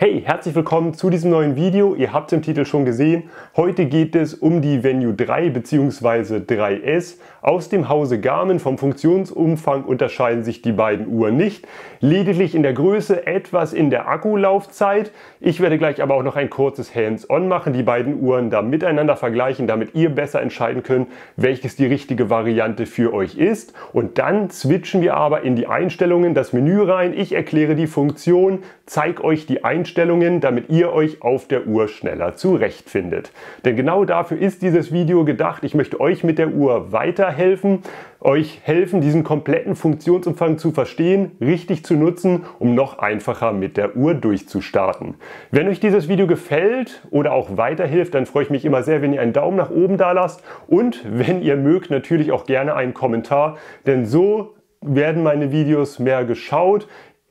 Hey, herzlich willkommen zu diesem neuen Video. Ihr habt es im Titel schon gesehen. Heute geht es um die Venue 3 bzw. 3S. Aus dem Hause Garmin vom Funktionsumfang unterscheiden sich die beiden Uhren nicht. Lediglich in der Größe, etwas in der Akkulaufzeit. Ich werde gleich aber auch noch ein kurzes Hands-on machen, die beiden Uhren da miteinander vergleichen, damit ihr besser entscheiden könnt, welches die richtige Variante für euch ist. Und dann switchen wir aber in die Einstellungen, das Menü rein. Ich erkläre die Funktion, zeige euch die Einstellungen Einstellungen, damit ihr euch auf der Uhr schneller zurechtfindet. Denn genau dafür ist dieses Video gedacht. Ich möchte euch mit der Uhr weiterhelfen, euch helfen, diesen kompletten Funktionsumfang zu verstehen, richtig zu nutzen, um noch einfacher mit der Uhr durchzustarten. Wenn euch dieses Video gefällt oder auch weiterhilft, dann freue ich mich immer sehr, wenn ihr einen Daumen nach oben da lasst und wenn ihr mögt, natürlich auch gerne einen Kommentar, denn so werden meine Videos mehr geschaut.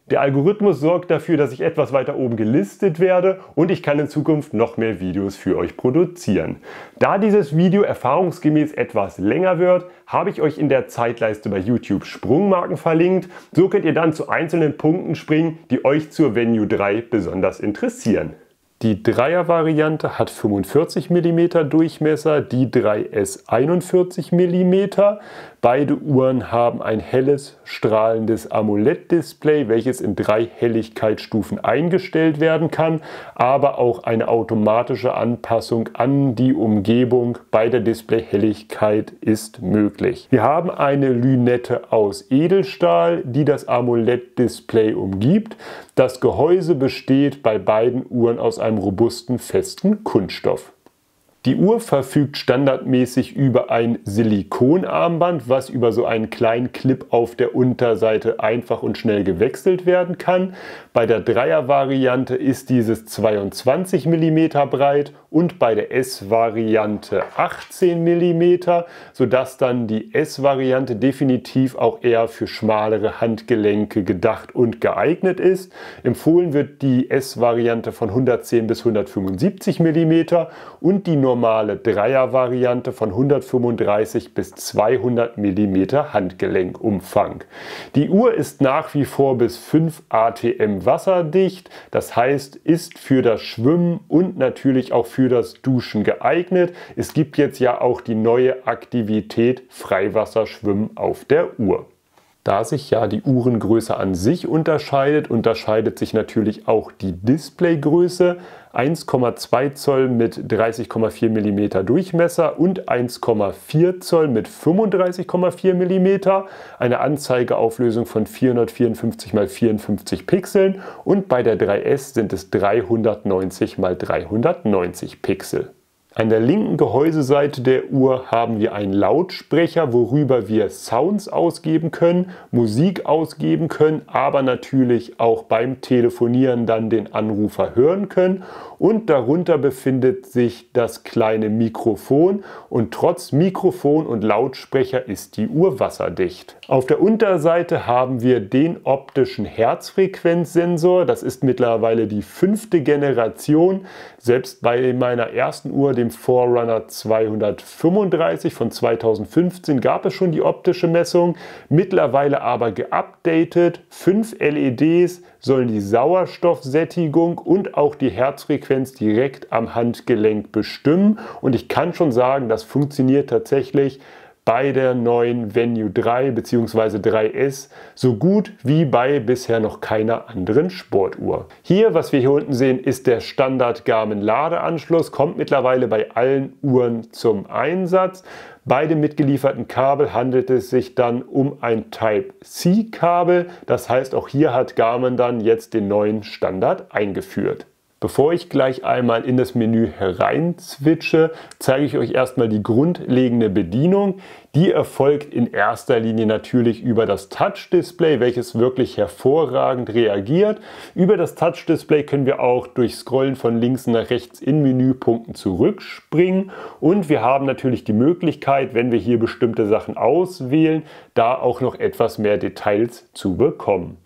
Der Algorithmus sorgt dafür, dass ich etwas weiter oben gelistet werde und ich kann in Zukunft noch mehr Videos für euch produzieren. Da dieses Video erfahrungsgemäß etwas länger wird, habe ich euch in der Zeitleiste bei YouTube Sprungmarken verlinkt. So könnt ihr dann zu einzelnen Punkten springen, die euch zur Venue 3 besonders interessieren. Die 3er variante hat 45 mm Durchmesser, die 3S 41 mm. Beide Uhren haben ein helles, strahlendes AMOLED-Display, welches in drei Helligkeitsstufen eingestellt werden kann, aber auch eine automatische Anpassung an die Umgebung bei der Displayhelligkeit ist möglich. Wir haben eine Lünette aus Edelstahl, die das AMOLED-Display umgibt. Das Gehäuse besteht bei beiden Uhren aus einem robusten, festen Kunststoff. Die Uhr verfügt standardmäßig über ein Silikonarmband, was über so einen kleinen Clip auf der Unterseite einfach und schnell gewechselt werden kann. Bei der Dreier-Variante ist dieses 22 mm breit und bei der S-Variante 18 mm, sodass dann die S-Variante definitiv auch eher für schmalere Handgelenke gedacht und geeignet ist. Empfohlen wird die S-Variante von 110 bis 175 mm und die normale Dreier-Variante von 135 bis 200 mm Handgelenkumfang. Die Uhr ist nach wie vor bis 5 ATM wasserdicht, das heißt ist für das Schwimmen und natürlich auch für für das Duschen geeignet. Es gibt jetzt ja auch die neue Aktivität Freiwasserschwimmen auf der Uhr. Da sich ja die Uhrengröße an sich unterscheidet, unterscheidet sich natürlich auch die Displaygröße. 1,2 Zoll mit 30,4 mm Durchmesser und 1,4 Zoll mit 35,4 mm, eine Anzeigeauflösung von 454 x 54 Pixeln und bei der 3S sind es 390 x 390 Pixel. An der linken Gehäuseseite der Uhr haben wir einen Lautsprecher, worüber wir Sounds ausgeben können, Musik ausgeben können, aber natürlich auch beim Telefonieren dann den Anrufer hören können. Und darunter befindet sich das kleine Mikrofon und trotz Mikrofon und Lautsprecher ist die Uhr wasserdicht. Auf der Unterseite haben wir den optischen Herzfrequenzsensor. Das ist mittlerweile die fünfte Generation. Selbst bei meiner ersten Uhr, dem dem Forerunner 235 von 2015 gab es schon die optische Messung, mittlerweile aber geupdatet. Fünf LEDs sollen die Sauerstoffsättigung und auch die Herzfrequenz direkt am Handgelenk bestimmen. Und ich kann schon sagen, das funktioniert tatsächlich bei der neuen Venue 3 bzw. 3S so gut wie bei bisher noch keiner anderen Sportuhr. Hier, was wir hier unten sehen, ist der Standard Garmin Ladeanschluss, kommt mittlerweile bei allen Uhren zum Einsatz. Bei dem mitgelieferten Kabel handelt es sich dann um ein Type-C-Kabel. Das heißt, auch hier hat Garmin dann jetzt den neuen Standard eingeführt. Bevor ich gleich einmal in das Menü herein switche, zeige ich euch erstmal die grundlegende Bedienung. Die erfolgt in erster Linie natürlich über das Touch-Display, welches wirklich hervorragend reagiert. Über das Touch-Display können wir auch durch Scrollen von links nach rechts in Menüpunkten zurückspringen. Und wir haben natürlich die Möglichkeit, wenn wir hier bestimmte Sachen auswählen, da auch noch etwas mehr Details zu bekommen.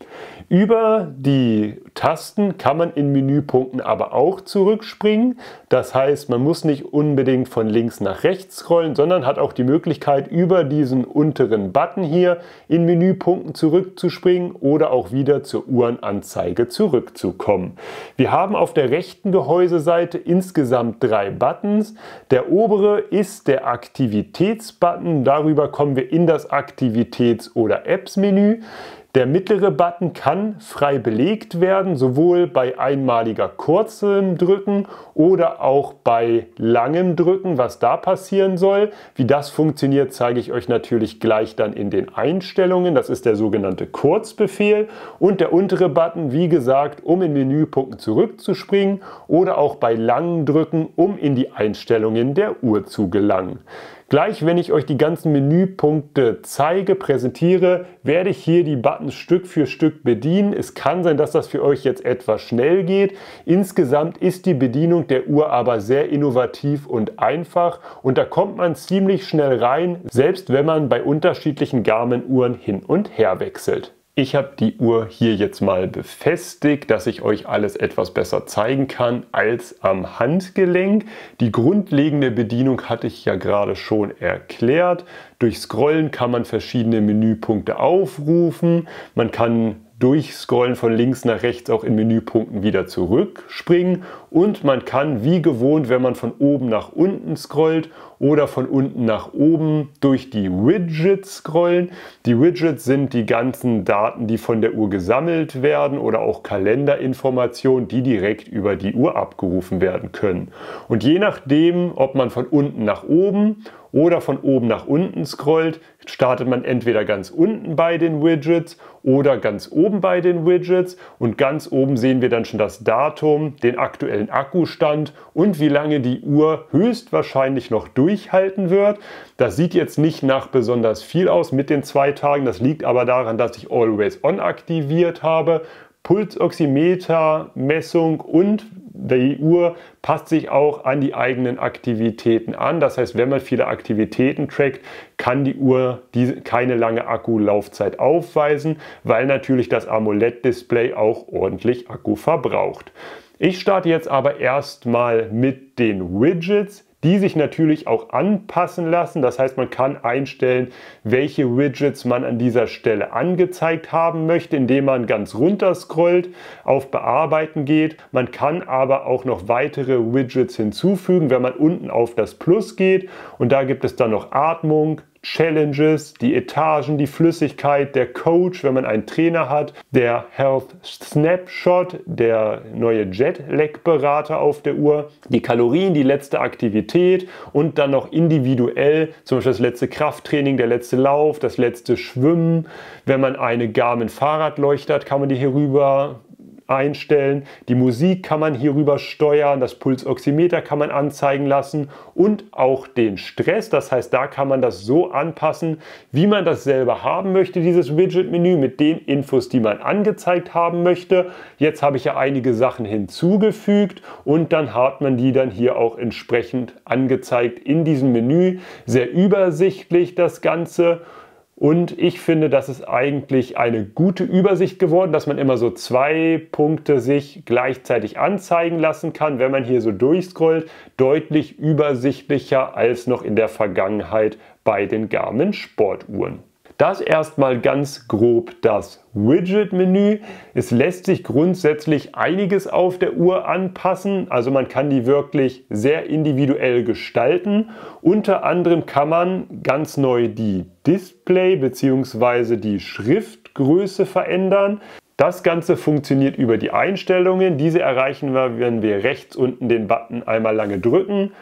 Über die Tasten kann man in Menüpunkten aber auch zurückspringen. Das heißt, man muss nicht unbedingt von links nach rechts scrollen, sondern hat auch die Möglichkeit, über diesen unteren Button hier in Menüpunkten zurückzuspringen oder auch wieder zur Uhrenanzeige zurückzukommen. Wir haben auf der rechten Gehäuseseite insgesamt drei Buttons. Der obere ist der Aktivitätsbutton. Darüber kommen wir in das Aktivitäts- oder Apps-Menü. Der mittlere Button kann frei belegt werden, sowohl bei einmaliger kurzem Drücken oder auch bei langem Drücken, was da passieren soll. Wie das funktioniert, zeige ich euch natürlich gleich dann in den Einstellungen. Das ist der sogenannte Kurzbefehl. Und der untere Button, wie gesagt, um in Menüpunkten zurückzuspringen oder auch bei langem Drücken, um in die Einstellungen der Uhr zu gelangen. Gleich, wenn ich euch die ganzen Menüpunkte zeige, präsentiere, werde ich hier die Buttons Stück für Stück bedienen. Es kann sein, dass das für euch jetzt etwas schnell geht. Insgesamt ist die Bedienung der Uhr aber sehr innovativ und einfach und da kommt man ziemlich schnell rein, selbst wenn man bei unterschiedlichen Garmin-Uhren hin und her wechselt. Ich habe die Uhr hier jetzt mal befestigt, dass ich euch alles etwas besser zeigen kann als am Handgelenk. Die grundlegende Bedienung hatte ich ja gerade schon erklärt. Durch Scrollen kann man verschiedene Menüpunkte aufrufen. Man kann durch Scrollen von links nach rechts auch in Menüpunkten wieder zurückspringen und man kann wie gewohnt, wenn man von oben nach unten scrollt oder von unten nach oben durch die Widgets scrollen. Die Widgets sind die ganzen Daten, die von der Uhr gesammelt werden oder auch Kalenderinformationen, die direkt über die Uhr abgerufen werden können. Und je nachdem, ob man von unten nach oben oder von oben nach unten scrollt, startet man entweder ganz unten bei den Widgets oder ganz oben bei den Widgets. Und ganz oben sehen wir dann schon das Datum, den aktuellen aktuellen Akkustand und wie lange die Uhr höchstwahrscheinlich noch durchhalten wird. Das sieht jetzt nicht nach besonders viel aus mit den zwei Tagen. Das liegt aber daran, dass ich Always On aktiviert habe. Pulsoximeter-Messung und die Uhr passt sich auch an die eigenen Aktivitäten an. Das heißt, wenn man viele Aktivitäten trackt, kann die Uhr diese, keine lange Akkulaufzeit aufweisen, weil natürlich das AMOLED-Display auch ordentlich Akku verbraucht. Ich starte jetzt aber erstmal mit den Widgets die sich natürlich auch anpassen lassen. Das heißt, man kann einstellen, welche Widgets man an dieser Stelle angezeigt haben möchte, indem man ganz runter scrollt, auf Bearbeiten geht. Man kann aber auch noch weitere Widgets hinzufügen, wenn man unten auf das Plus geht. Und da gibt es dann noch Atmung, Challenges, die Etagen, die Flüssigkeit, der Coach, wenn man einen Trainer hat, der Health Snapshot, der neue Jetlag-Berater auf der Uhr, die Kalorien, die letzte Aktivität und dann noch individuell, zum Beispiel das letzte Krafttraining, der letzte Lauf, das letzte Schwimmen. Wenn man eine Garmin Fahrradleuchte hat, kann man die hier rüber einstellen. Die Musik kann man hierüber steuern, das Pulsoximeter kann man anzeigen lassen und auch den Stress. Das heißt, da kann man das so anpassen, wie man das selber haben möchte, dieses Widget-Menü mit den Infos, die man angezeigt haben möchte. Jetzt habe ich ja einige Sachen hinzugefügt und dann hat man die dann hier auch entsprechend angezeigt in diesem Menü. Sehr übersichtlich das Ganze. Und ich finde, das ist eigentlich eine gute Übersicht geworden, dass man immer so zwei Punkte sich gleichzeitig anzeigen lassen kann, wenn man hier so durchscrollt. Deutlich übersichtlicher als noch in der Vergangenheit bei den Garmin Sportuhren. Das erstmal ganz grob das Widget-Menü. Es lässt sich grundsätzlich einiges auf der Uhr anpassen, also man kann die wirklich sehr individuell gestalten. Unter anderem kann man ganz neu die Display- bzw. die Schriftgröße verändern. Das Ganze funktioniert über die Einstellungen. Diese erreichen wir, wenn wir rechts unten den Button einmal lange drücken.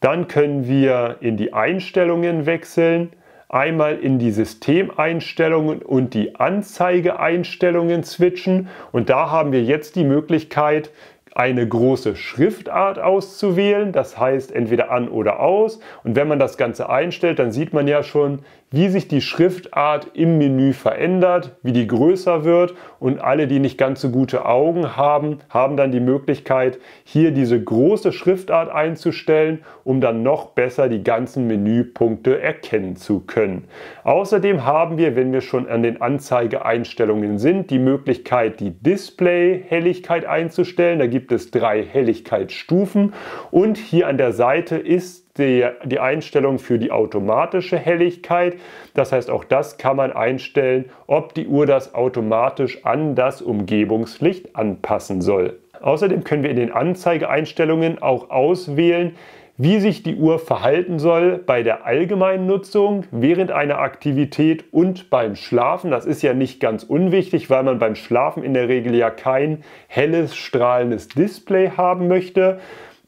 Dann können wir in die Einstellungen wechseln einmal in die Systemeinstellungen und die Anzeigeeinstellungen switchen. Und da haben wir jetzt die Möglichkeit, eine große Schriftart auszuwählen, das heißt entweder an oder aus. Und wenn man das Ganze einstellt, dann sieht man ja schon, wie sich die Schriftart im Menü verändert, wie die größer wird und alle, die nicht ganz so gute Augen haben, haben dann die Möglichkeit, hier diese große Schriftart einzustellen, um dann noch besser die ganzen Menüpunkte erkennen zu können. Außerdem haben wir, wenn wir schon an den Anzeigeeinstellungen sind, die Möglichkeit, die Display-Helligkeit einzustellen. Da gibt es drei Helligkeitsstufen und hier an der Seite ist die, die Einstellung für die automatische Helligkeit. Das heißt, auch das kann man einstellen, ob die Uhr das automatisch an das Umgebungslicht anpassen soll. Außerdem können wir in den Anzeigeeinstellungen auch auswählen, wie sich die Uhr verhalten soll bei der allgemeinen Nutzung, während einer Aktivität und beim Schlafen. Das ist ja nicht ganz unwichtig, weil man beim Schlafen in der Regel ja kein helles, strahlendes Display haben möchte.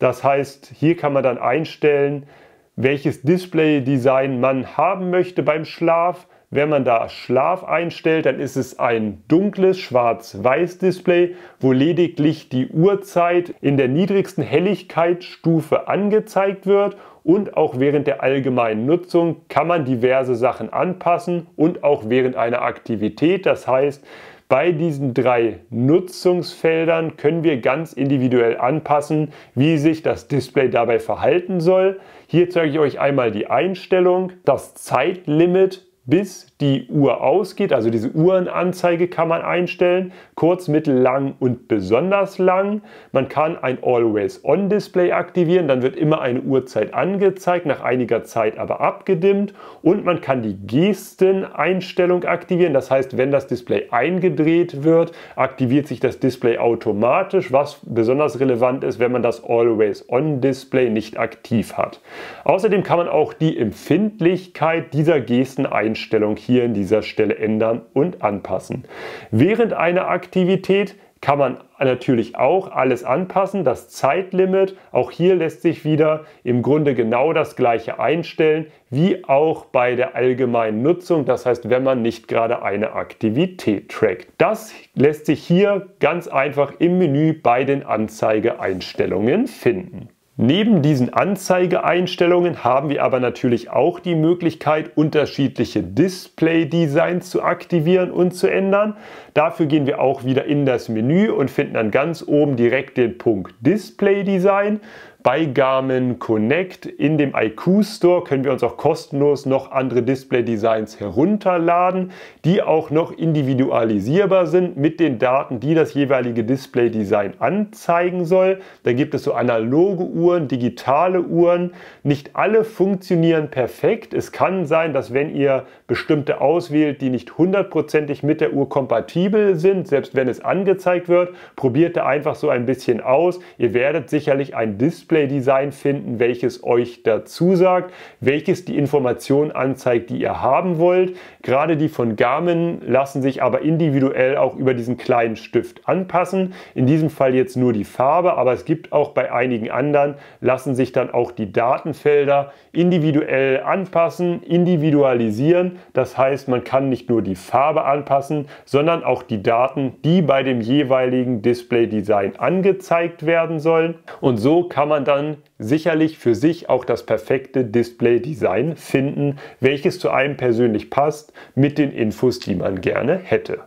Das heißt, hier kann man dann einstellen, welches Display-Design man haben möchte beim Schlaf. Wenn man da Schlaf einstellt, dann ist es ein dunkles Schwarz-Weiß-Display, wo lediglich die Uhrzeit in der niedrigsten Helligkeitsstufe angezeigt wird und auch während der allgemeinen Nutzung kann man diverse Sachen anpassen und auch während einer Aktivität. Das heißt, bei diesen drei Nutzungsfeldern können wir ganz individuell anpassen, wie sich das Display dabei verhalten soll. Hier zeige ich euch einmal die Einstellung, das Zeitlimit bis die Uhr ausgeht. Also diese Uhrenanzeige kann man einstellen. Kurz, mittel, lang und besonders lang. Man kann ein Always-On-Display aktivieren. Dann wird immer eine Uhrzeit angezeigt, nach einiger Zeit aber abgedimmt. Und man kann die Gesteneinstellung aktivieren. Das heißt, wenn das Display eingedreht wird, aktiviert sich das Display automatisch, was besonders relevant ist, wenn man das Always-On-Display nicht aktiv hat. Außerdem kann man auch die Empfindlichkeit dieser Gesten einstellen Einstellung hier in dieser Stelle ändern und anpassen. Während einer Aktivität kann man natürlich auch alles anpassen, das Zeitlimit. Auch hier lässt sich wieder im Grunde genau das gleiche einstellen wie auch bei der allgemeinen Nutzung, das heißt, wenn man nicht gerade eine Aktivität trackt. Das lässt sich hier ganz einfach im Menü bei den Anzeigeeinstellungen finden. Neben diesen Anzeigeeinstellungen haben wir aber natürlich auch die Möglichkeit, unterschiedliche Display-Designs zu aktivieren und zu ändern. Dafür gehen wir auch wieder in das Menü und finden dann ganz oben direkt den Punkt Display-Design. Bei Garmin Connect in dem IQ Store können wir uns auch kostenlos noch andere Display Designs herunterladen, die auch noch individualisierbar sind mit den Daten, die das jeweilige Display Design anzeigen soll. Da gibt es so analoge Uhren, digitale Uhren. Nicht alle funktionieren perfekt. Es kann sein, dass wenn ihr bestimmte auswählt, die nicht hundertprozentig mit der Uhr kompatibel sind, selbst wenn es angezeigt wird. Probiert da einfach so ein bisschen aus. Ihr werdet sicherlich ein Display-Design finden, welches euch dazu sagt, welches die Informationen anzeigt, die ihr haben wollt. Gerade die von Garmin lassen sich aber individuell auch über diesen kleinen Stift anpassen. In diesem Fall jetzt nur die Farbe, aber es gibt auch bei einigen anderen, lassen sich dann auch die Datenfelder individuell anpassen, individualisieren das heißt, man kann nicht nur die Farbe anpassen, sondern auch die Daten, die bei dem jeweiligen Display Design angezeigt werden sollen. Und so kann man dann sicherlich für sich auch das perfekte Display Design finden, welches zu einem persönlich passt mit den Infos, die man gerne hätte.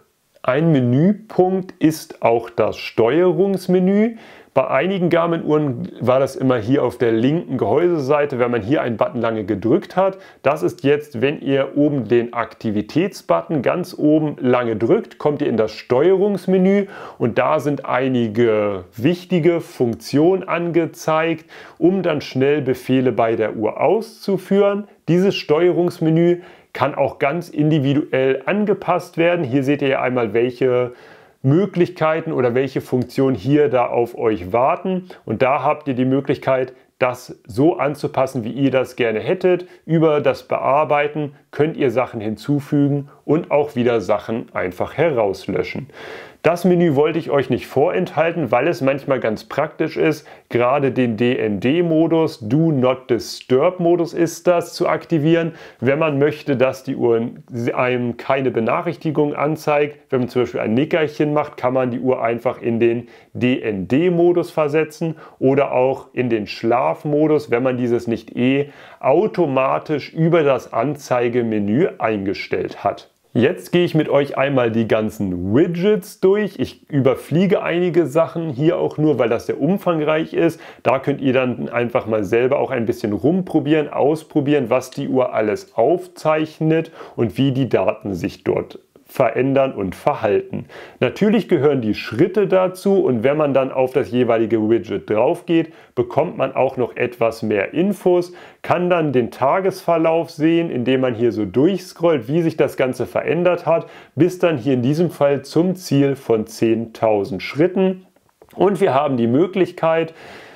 Ein Menüpunkt ist auch das Steuerungsmenü. Bei einigen Garmin-Uhren war das immer hier auf der linken Gehäuseseite, wenn man hier einen Button lange gedrückt hat. Das ist jetzt, wenn ihr oben den Aktivitätsbutton ganz oben lange drückt, kommt ihr in das Steuerungsmenü und da sind einige wichtige Funktionen angezeigt, um dann schnell Befehle bei der Uhr auszuführen. Dieses Steuerungsmenü kann auch ganz individuell angepasst werden. Hier seht ihr ja einmal, welche Möglichkeiten oder welche Funktionen hier da auf euch warten. Und da habt ihr die Möglichkeit, das so anzupassen, wie ihr das gerne hättet. Über das Bearbeiten könnt ihr Sachen hinzufügen und auch wieder Sachen einfach herauslöschen. Das Menü wollte ich euch nicht vorenthalten, weil es manchmal ganz praktisch ist, gerade den DND-Modus, Do Not Disturb-Modus ist das, zu aktivieren, wenn man möchte, dass die Uhr einem keine Benachrichtigung anzeigt. Wenn man zum Beispiel ein Nickerchen macht, kann man die Uhr einfach in den DND-Modus versetzen oder auch in den Schlafmodus, wenn man dieses nicht eh automatisch über das Anzeigemenü eingestellt hat. Jetzt gehe ich mit euch einmal die ganzen Widgets durch. Ich überfliege einige Sachen hier auch nur, weil das sehr umfangreich ist. Da könnt ihr dann einfach mal selber auch ein bisschen rumprobieren, ausprobieren, was die Uhr alles aufzeichnet und wie die Daten sich dort verändern und verhalten. Natürlich gehören die Schritte dazu und wenn man dann auf das jeweilige Widget drauf geht, bekommt man auch noch etwas mehr Infos, kann dann den Tagesverlauf sehen, indem man hier so durchscrollt, wie sich das Ganze verändert hat, bis dann hier in diesem Fall zum Ziel von 10.000 Schritten. Und wir haben die Möglichkeit,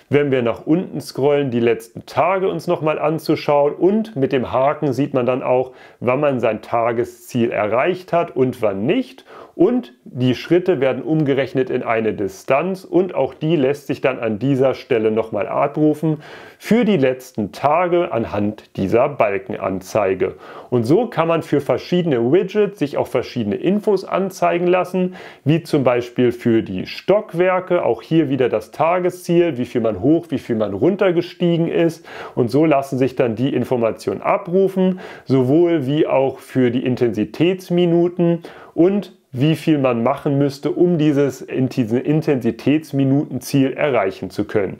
wenn wir nach unten scrollen, die letzten Tage uns nochmal anzuschauen und mit dem Haken sieht man dann auch, wann man sein Tagesziel erreicht hat und wann nicht und die Schritte werden umgerechnet in eine Distanz und auch die lässt sich dann an dieser Stelle nochmal abrufen für die letzten Tage anhand dieser Balkenanzeige. Und so kann man für verschiedene Widgets sich auch verschiedene Infos anzeigen lassen, wie zum Beispiel für die Stockwerke, auch hier wieder das Tagesziel, wie viel man hoch, wie viel man runtergestiegen ist. Und so lassen sich dann die Informationen abrufen, sowohl wie auch für die Intensitätsminuten und wie viel man machen müsste, um dieses Intensitätsminutenziel erreichen zu können.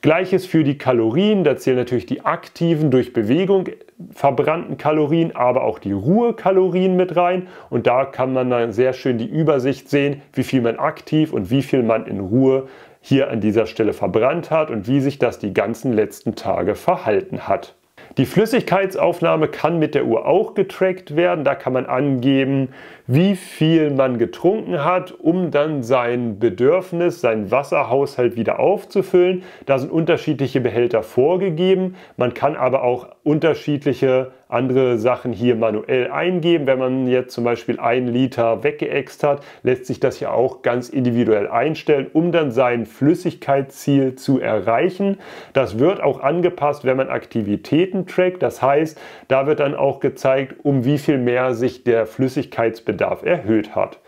Gleiches für die Kalorien, da zählen natürlich die aktiven durch Bewegung verbrannten Kalorien, aber auch die Ruhekalorien mit rein und da kann man dann sehr schön die Übersicht sehen, wie viel man aktiv und wie viel man in Ruhe hier an dieser Stelle verbrannt hat und wie sich das die ganzen letzten Tage verhalten hat. Die Flüssigkeitsaufnahme kann mit der Uhr auch getrackt werden. Da kann man angeben, wie viel man getrunken hat, um dann sein Bedürfnis, seinen Wasserhaushalt wieder aufzufüllen. Da sind unterschiedliche Behälter vorgegeben. Man kann aber auch unterschiedliche andere Sachen hier manuell eingeben. Wenn man jetzt zum Beispiel ein Liter weggeext hat, lässt sich das ja auch ganz individuell einstellen, um dann sein Flüssigkeitsziel zu erreichen. Das wird auch angepasst, wenn man Aktivitäten trackt. Das heißt, da wird dann auch gezeigt, um wie viel mehr sich der Flüssigkeitsbedarf erhöht hat.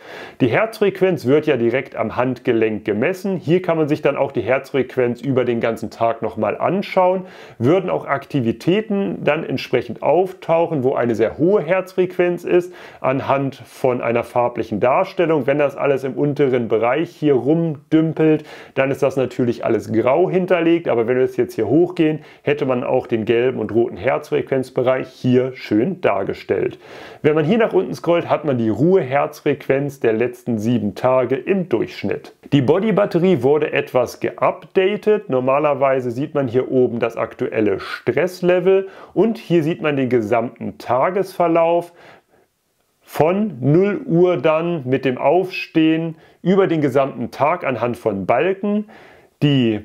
Die Herzfrequenz wird ja direkt am Handgelenk gemessen. Hier kann man sich dann auch die Herzfrequenz über den ganzen Tag nochmal anschauen, würden auch Aktivitäten dann entsprechend auf auftauchen, wo eine sehr hohe Herzfrequenz ist, anhand von einer farblichen Darstellung. Wenn das alles im unteren Bereich hier rumdümpelt, dann ist das natürlich alles grau hinterlegt. Aber wenn wir es jetzt hier hochgehen, hätte man auch den gelben und roten Herzfrequenzbereich hier schön dargestellt. Wenn man hier nach unten scrollt, hat man die Ruheherzfrequenz der letzten sieben Tage im Durchschnitt. Die Bodybatterie wurde etwas geupdatet. Normalerweise sieht man hier oben das aktuelle Stresslevel und hier sieht man den gesamten gesamten Tagesverlauf von 0 Uhr dann mit dem Aufstehen über den gesamten Tag anhand von Balken. Die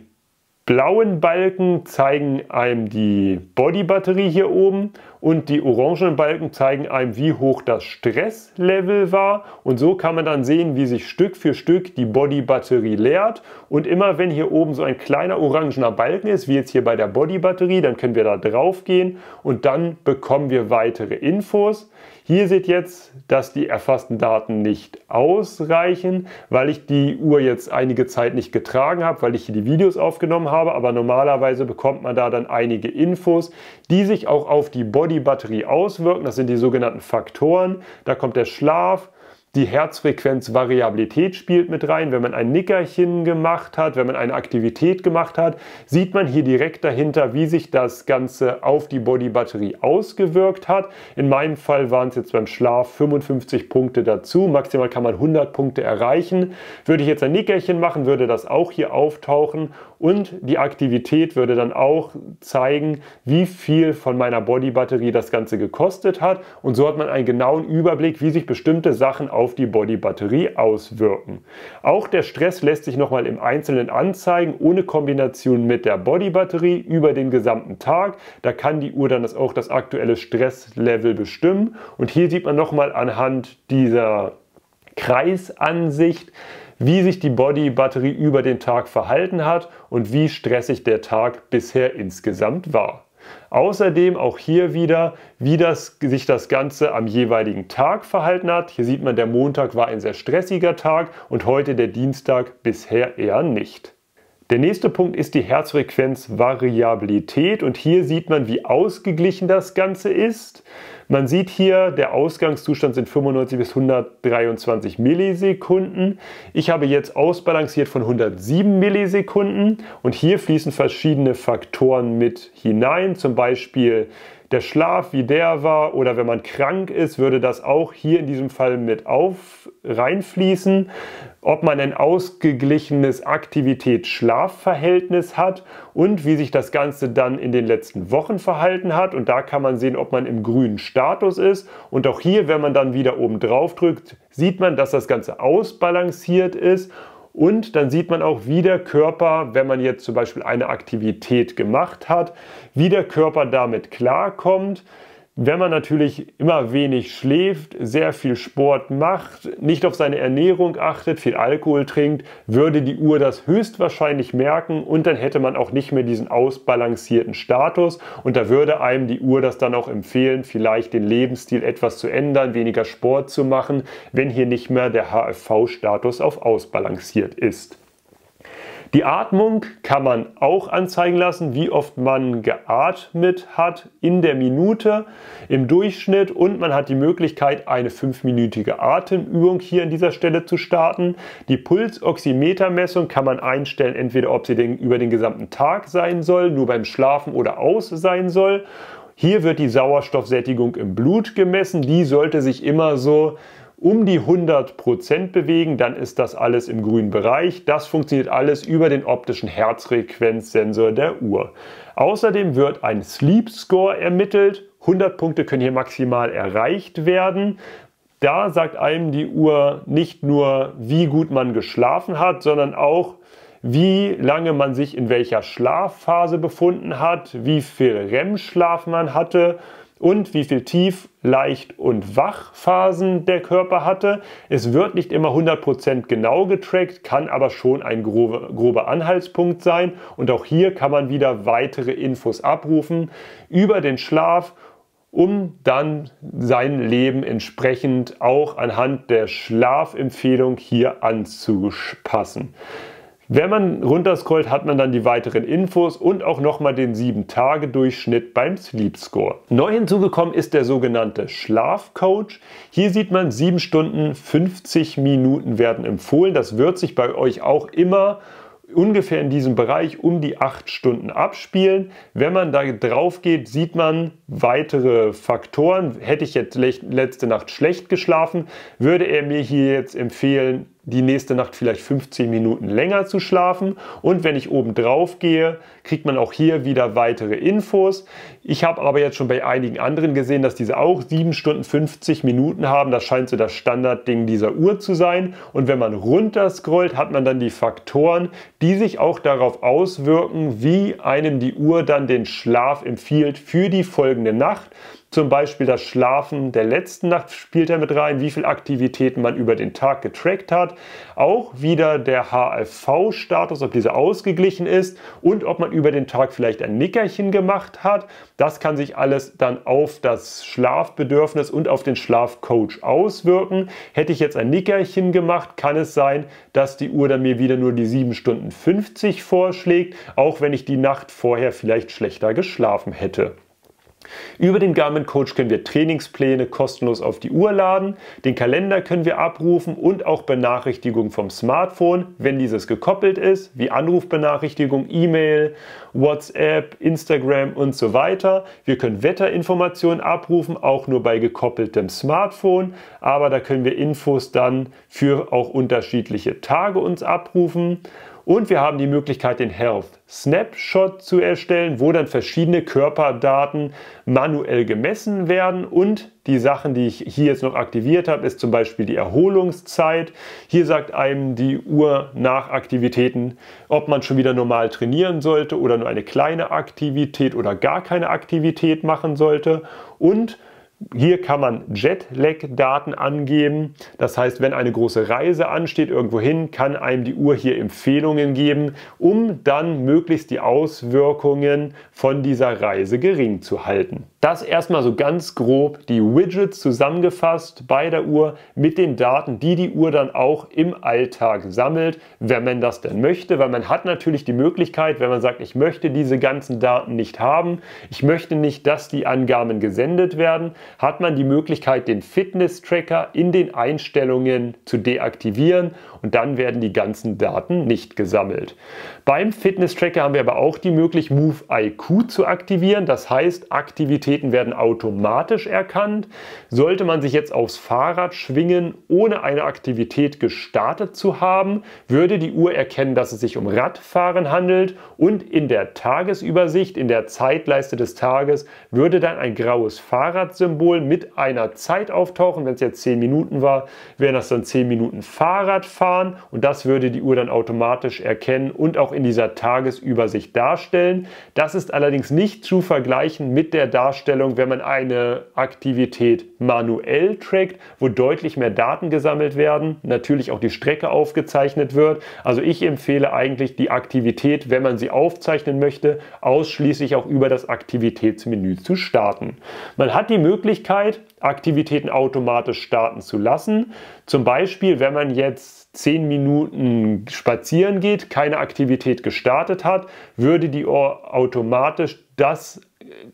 blauen Balken zeigen einem die Bodybatterie hier oben und die orangenen Balken zeigen einem, wie hoch das Stresslevel war. Und so kann man dann sehen, wie sich Stück für Stück die Bodybatterie leert. Und immer wenn hier oben so ein kleiner orangener Balken ist, wie jetzt hier bei der Bodybatterie, dann können wir da drauf gehen und dann bekommen wir weitere Infos. Hier seht ihr jetzt, dass die erfassten Daten nicht ausreichen, weil ich die Uhr jetzt einige Zeit nicht getragen habe, weil ich hier die Videos aufgenommen habe. Aber normalerweise bekommt man da dann einige Infos, die sich auch auf die Bodybatterie auswirken. Das sind die sogenannten Faktoren. Da kommt der Schlaf, die Herzfrequenzvariabilität spielt mit rein. Wenn man ein Nickerchen gemacht hat, wenn man eine Aktivität gemacht hat, sieht man hier direkt dahinter, wie sich das Ganze auf die Bodybatterie ausgewirkt hat. In meinem Fall waren es jetzt beim Schlaf 55 Punkte dazu. Maximal kann man 100 Punkte erreichen. Würde ich jetzt ein Nickerchen machen, würde das auch hier auftauchen und die Aktivität würde dann auch zeigen, wie viel von meiner Bodybatterie das Ganze gekostet hat. Und so hat man einen genauen Überblick, wie sich bestimmte Sachen auf die Bodybatterie auswirken. Auch der Stress lässt sich nochmal im Einzelnen anzeigen, ohne Kombination mit der Bodybatterie über den gesamten Tag. Da kann die Uhr dann auch das aktuelle Stresslevel bestimmen. Und hier sieht man nochmal anhand dieser Kreisansicht, wie sich die Body-Batterie über den Tag verhalten hat und wie stressig der Tag bisher insgesamt war. Außerdem auch hier wieder, wie das, sich das Ganze am jeweiligen Tag verhalten hat. Hier sieht man, der Montag war ein sehr stressiger Tag und heute der Dienstag bisher eher nicht. Der nächste Punkt ist die Herzfrequenzvariabilität und hier sieht man, wie ausgeglichen das Ganze ist. Man sieht hier, der Ausgangszustand sind 95 bis 123 Millisekunden. Ich habe jetzt ausbalanciert von 107 Millisekunden und hier fließen verschiedene Faktoren mit hinein, zum Beispiel der Schlaf, wie der war, oder wenn man krank ist, würde das auch hier in diesem Fall mit auf reinfließen. Ob man ein ausgeglichenes aktivitäts schlaf verhältnis hat und wie sich das Ganze dann in den letzten Wochen verhalten hat. Und da kann man sehen, ob man im grünen Status ist. Und auch hier, wenn man dann wieder oben drauf drückt, sieht man, dass das Ganze ausbalanciert ist und dann sieht man auch, wie der Körper, wenn man jetzt zum Beispiel eine Aktivität gemacht hat, wie der Körper damit klarkommt, wenn man natürlich immer wenig schläft, sehr viel Sport macht, nicht auf seine Ernährung achtet, viel Alkohol trinkt, würde die Uhr das höchstwahrscheinlich merken und dann hätte man auch nicht mehr diesen ausbalancierten Status und da würde einem die Uhr das dann auch empfehlen, vielleicht den Lebensstil etwas zu ändern, weniger Sport zu machen, wenn hier nicht mehr der HFV-Status auf ausbalanciert ist. Die Atmung kann man auch anzeigen lassen, wie oft man geatmet hat in der Minute im Durchschnitt und man hat die Möglichkeit, eine fünfminütige Atemübung hier an dieser Stelle zu starten. Die Pulsoximetermessung kann man einstellen, entweder ob sie den, über den gesamten Tag sein soll, nur beim Schlafen oder aus sein soll. Hier wird die Sauerstoffsättigung im Blut gemessen. Die sollte sich immer so um die 100% bewegen, dann ist das alles im grünen Bereich. Das funktioniert alles über den optischen Herzfrequenzsensor der Uhr. Außerdem wird ein Sleep Score ermittelt. 100 Punkte können hier maximal erreicht werden. Da sagt einem die Uhr nicht nur, wie gut man geschlafen hat, sondern auch, wie lange man sich in welcher Schlafphase befunden hat, wie viel REM-Schlaf man hatte und wie viel Tief-, Leicht- und Wachphasen der Körper hatte. Es wird nicht immer 100% genau getrackt, kann aber schon ein grobe, grober Anhaltspunkt sein. Und auch hier kann man wieder weitere Infos abrufen über den Schlaf, um dann sein Leben entsprechend auch anhand der Schlafempfehlung hier anzupassen. Wenn man runterscrollt, hat man dann die weiteren Infos und auch nochmal den 7-Tage-Durchschnitt beim Sleep Score. Neu hinzugekommen ist der sogenannte Schlafcoach. Hier sieht man 7 Stunden 50 Minuten werden empfohlen. Das wird sich bei euch auch immer ungefähr in diesem Bereich um die 8 Stunden abspielen. Wenn man da drauf geht, sieht man weitere Faktoren. Hätte ich jetzt letzte Nacht schlecht geschlafen, würde er mir hier jetzt empfehlen, die nächste Nacht vielleicht 15 Minuten länger zu schlafen. Und wenn ich oben drauf gehe, kriegt man auch hier wieder weitere Infos. Ich habe aber jetzt schon bei einigen anderen gesehen, dass diese auch 7 Stunden 50 Minuten haben. Das scheint so das Standardding dieser Uhr zu sein. Und wenn man runterscrollt, hat man dann die Faktoren, die sich auch darauf auswirken, wie einem die Uhr dann den Schlaf empfiehlt für die folgende Nacht. Zum Beispiel das Schlafen der letzten Nacht spielt damit rein, wie viel Aktivitäten man über den Tag getrackt hat. Auch wieder der HFV-Status, ob dieser ausgeglichen ist und ob man über den Tag vielleicht ein Nickerchen gemacht hat. Das kann sich alles dann auf das Schlafbedürfnis und auf den Schlafcoach auswirken. Hätte ich jetzt ein Nickerchen gemacht, kann es sein, dass die Uhr dann mir wieder nur die 7 Stunden 50 vorschlägt, auch wenn ich die Nacht vorher vielleicht schlechter geschlafen hätte. Über den Garmin Coach können wir Trainingspläne kostenlos auf die Uhr laden, den Kalender können wir abrufen und auch Benachrichtigungen vom Smartphone, wenn dieses gekoppelt ist, wie Anrufbenachrichtigung, E-Mail, WhatsApp, Instagram und so weiter. Wir können Wetterinformationen abrufen, auch nur bei gekoppeltem Smartphone, aber da können wir Infos dann für auch unterschiedliche Tage uns abrufen. Und wir haben die Möglichkeit, den Health Snapshot zu erstellen, wo dann verschiedene Körperdaten manuell gemessen werden. Und die Sachen, die ich hier jetzt noch aktiviert habe, ist zum Beispiel die Erholungszeit. Hier sagt einem die Uhr nach Aktivitäten, ob man schon wieder normal trainieren sollte oder nur eine kleine Aktivität oder gar keine Aktivität machen sollte. Und hier kann man Jetlag-Daten angeben. Das heißt, wenn eine große Reise ansteht irgendwohin, kann einem die Uhr hier Empfehlungen geben, um dann möglichst die Auswirkungen von dieser Reise gering zu halten. Das erstmal so ganz grob die Widgets zusammengefasst bei der Uhr mit den Daten, die die Uhr dann auch im Alltag sammelt, wenn man das denn möchte, weil man hat natürlich die Möglichkeit, wenn man sagt, ich möchte diese ganzen Daten nicht haben, ich möchte nicht, dass die Angaben gesendet werden, hat man die Möglichkeit, den Fitness-Tracker in den Einstellungen zu deaktivieren und dann werden die ganzen Daten nicht gesammelt. Beim Fitness-Tracker haben wir aber auch die Möglichkeit, Move IQ zu aktivieren. Das heißt, Aktivitäten werden automatisch erkannt. Sollte man sich jetzt aufs Fahrrad schwingen, ohne eine Aktivität gestartet zu haben, würde die Uhr erkennen, dass es sich um Radfahren handelt und in der Tagesübersicht, in der Zeitleiste des Tages, würde dann ein graues Fahrradsymbol mit einer Zeit auftauchen. Wenn es jetzt 10 Minuten war, wären das dann 10 Minuten Fahrradfahren und das würde die Uhr dann automatisch erkennen und auch in dieser Tagesübersicht darstellen. Das ist allerdings nicht zu vergleichen mit der Darstellung, wenn man eine Aktivität manuell trackt, wo deutlich mehr Daten gesammelt werden, natürlich auch die Strecke aufgezeichnet wird. Also ich empfehle eigentlich die Aktivität, wenn man sie aufzeichnen möchte, ausschließlich auch über das Aktivitätsmenü zu starten. Man hat die Möglichkeit, Aktivitäten automatisch starten zu lassen. Zum Beispiel, wenn man jetzt 10 Minuten spazieren geht, keine Aktivität gestartet hat, würde die Uhr automatisch das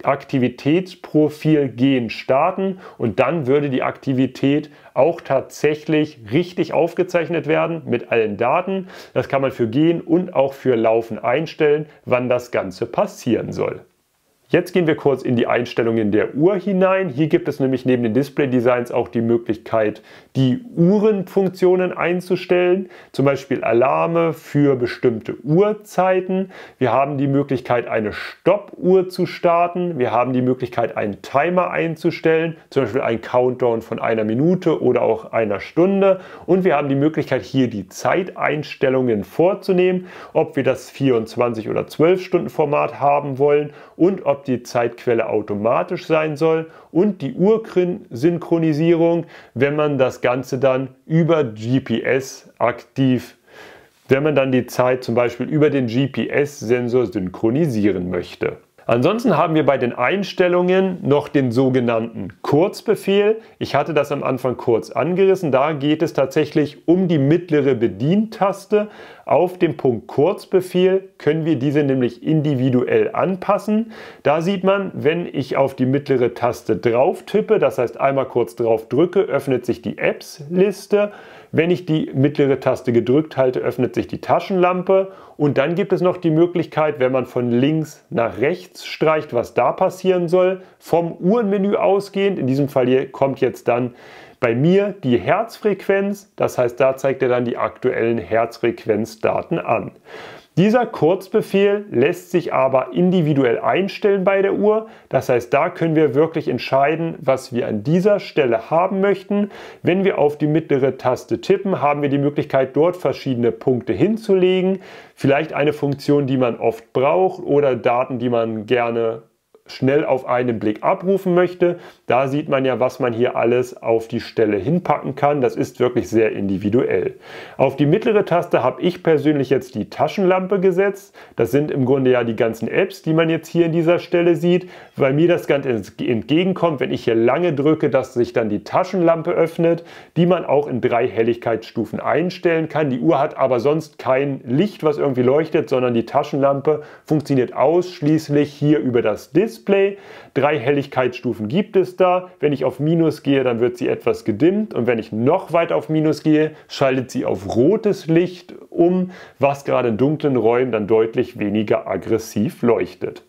Aktivitätsprofil gehen starten und dann würde die Aktivität auch tatsächlich richtig aufgezeichnet werden mit allen Daten. Das kann man für gehen und auch für laufen einstellen, wann das Ganze passieren soll. Jetzt gehen wir kurz in die Einstellungen der Uhr hinein. Hier gibt es nämlich neben den Display Designs auch die Möglichkeit, die Uhrenfunktionen einzustellen, zum Beispiel Alarme für bestimmte Uhrzeiten. Wir haben die Möglichkeit, eine Stoppuhr zu starten. Wir haben die Möglichkeit, einen Timer einzustellen, zum Beispiel einen Countdown von einer Minute oder auch einer Stunde. Und wir haben die Möglichkeit, hier die Zeiteinstellungen vorzunehmen, ob wir das 24 oder 12 Stunden Format haben wollen und ob ob die Zeitquelle automatisch sein soll und die uhr wenn man das Ganze dann über GPS aktiv, wenn man dann die Zeit zum Beispiel über den GPS-Sensor synchronisieren möchte. Ansonsten haben wir bei den Einstellungen noch den sogenannten Kurzbefehl. Ich hatte das am Anfang kurz angerissen. Da geht es tatsächlich um die mittlere Bedientaste. Auf dem Punkt Kurzbefehl können wir diese nämlich individuell anpassen. Da sieht man, wenn ich auf die mittlere Taste drauf tippe, das heißt einmal kurz drauf drücke, öffnet sich die Apps-Liste. Wenn ich die mittlere Taste gedrückt halte, öffnet sich die Taschenlampe und dann gibt es noch die Möglichkeit, wenn man von links nach rechts streicht, was da passieren soll, vom Uhrenmenü ausgehend, in diesem Fall hier kommt jetzt dann bei mir die Herzfrequenz, das heißt, da zeigt er dann die aktuellen Herzfrequenzdaten an. Dieser Kurzbefehl lässt sich aber individuell einstellen bei der Uhr. Das heißt, da können wir wirklich entscheiden, was wir an dieser Stelle haben möchten. Wenn wir auf die mittlere Taste tippen, haben wir die Möglichkeit, dort verschiedene Punkte hinzulegen. Vielleicht eine Funktion, die man oft braucht oder Daten, die man gerne schnell auf einen Blick abrufen möchte. Da sieht man ja, was man hier alles auf die Stelle hinpacken kann. Das ist wirklich sehr individuell. Auf die mittlere Taste habe ich persönlich jetzt die Taschenlampe gesetzt. Das sind im Grunde ja die ganzen Apps, die man jetzt hier in dieser Stelle sieht, weil mir das Ganze entgegenkommt, wenn ich hier lange drücke, dass sich dann die Taschenlampe öffnet, die man auch in drei Helligkeitsstufen einstellen kann. Die Uhr hat aber sonst kein Licht, was irgendwie leuchtet, sondern die Taschenlampe funktioniert ausschließlich hier über das Display Display. Drei Helligkeitsstufen gibt es da. Wenn ich auf Minus gehe, dann wird sie etwas gedimmt und wenn ich noch weiter auf Minus gehe, schaltet sie auf rotes Licht um, was gerade in dunklen Räumen dann deutlich weniger aggressiv leuchtet.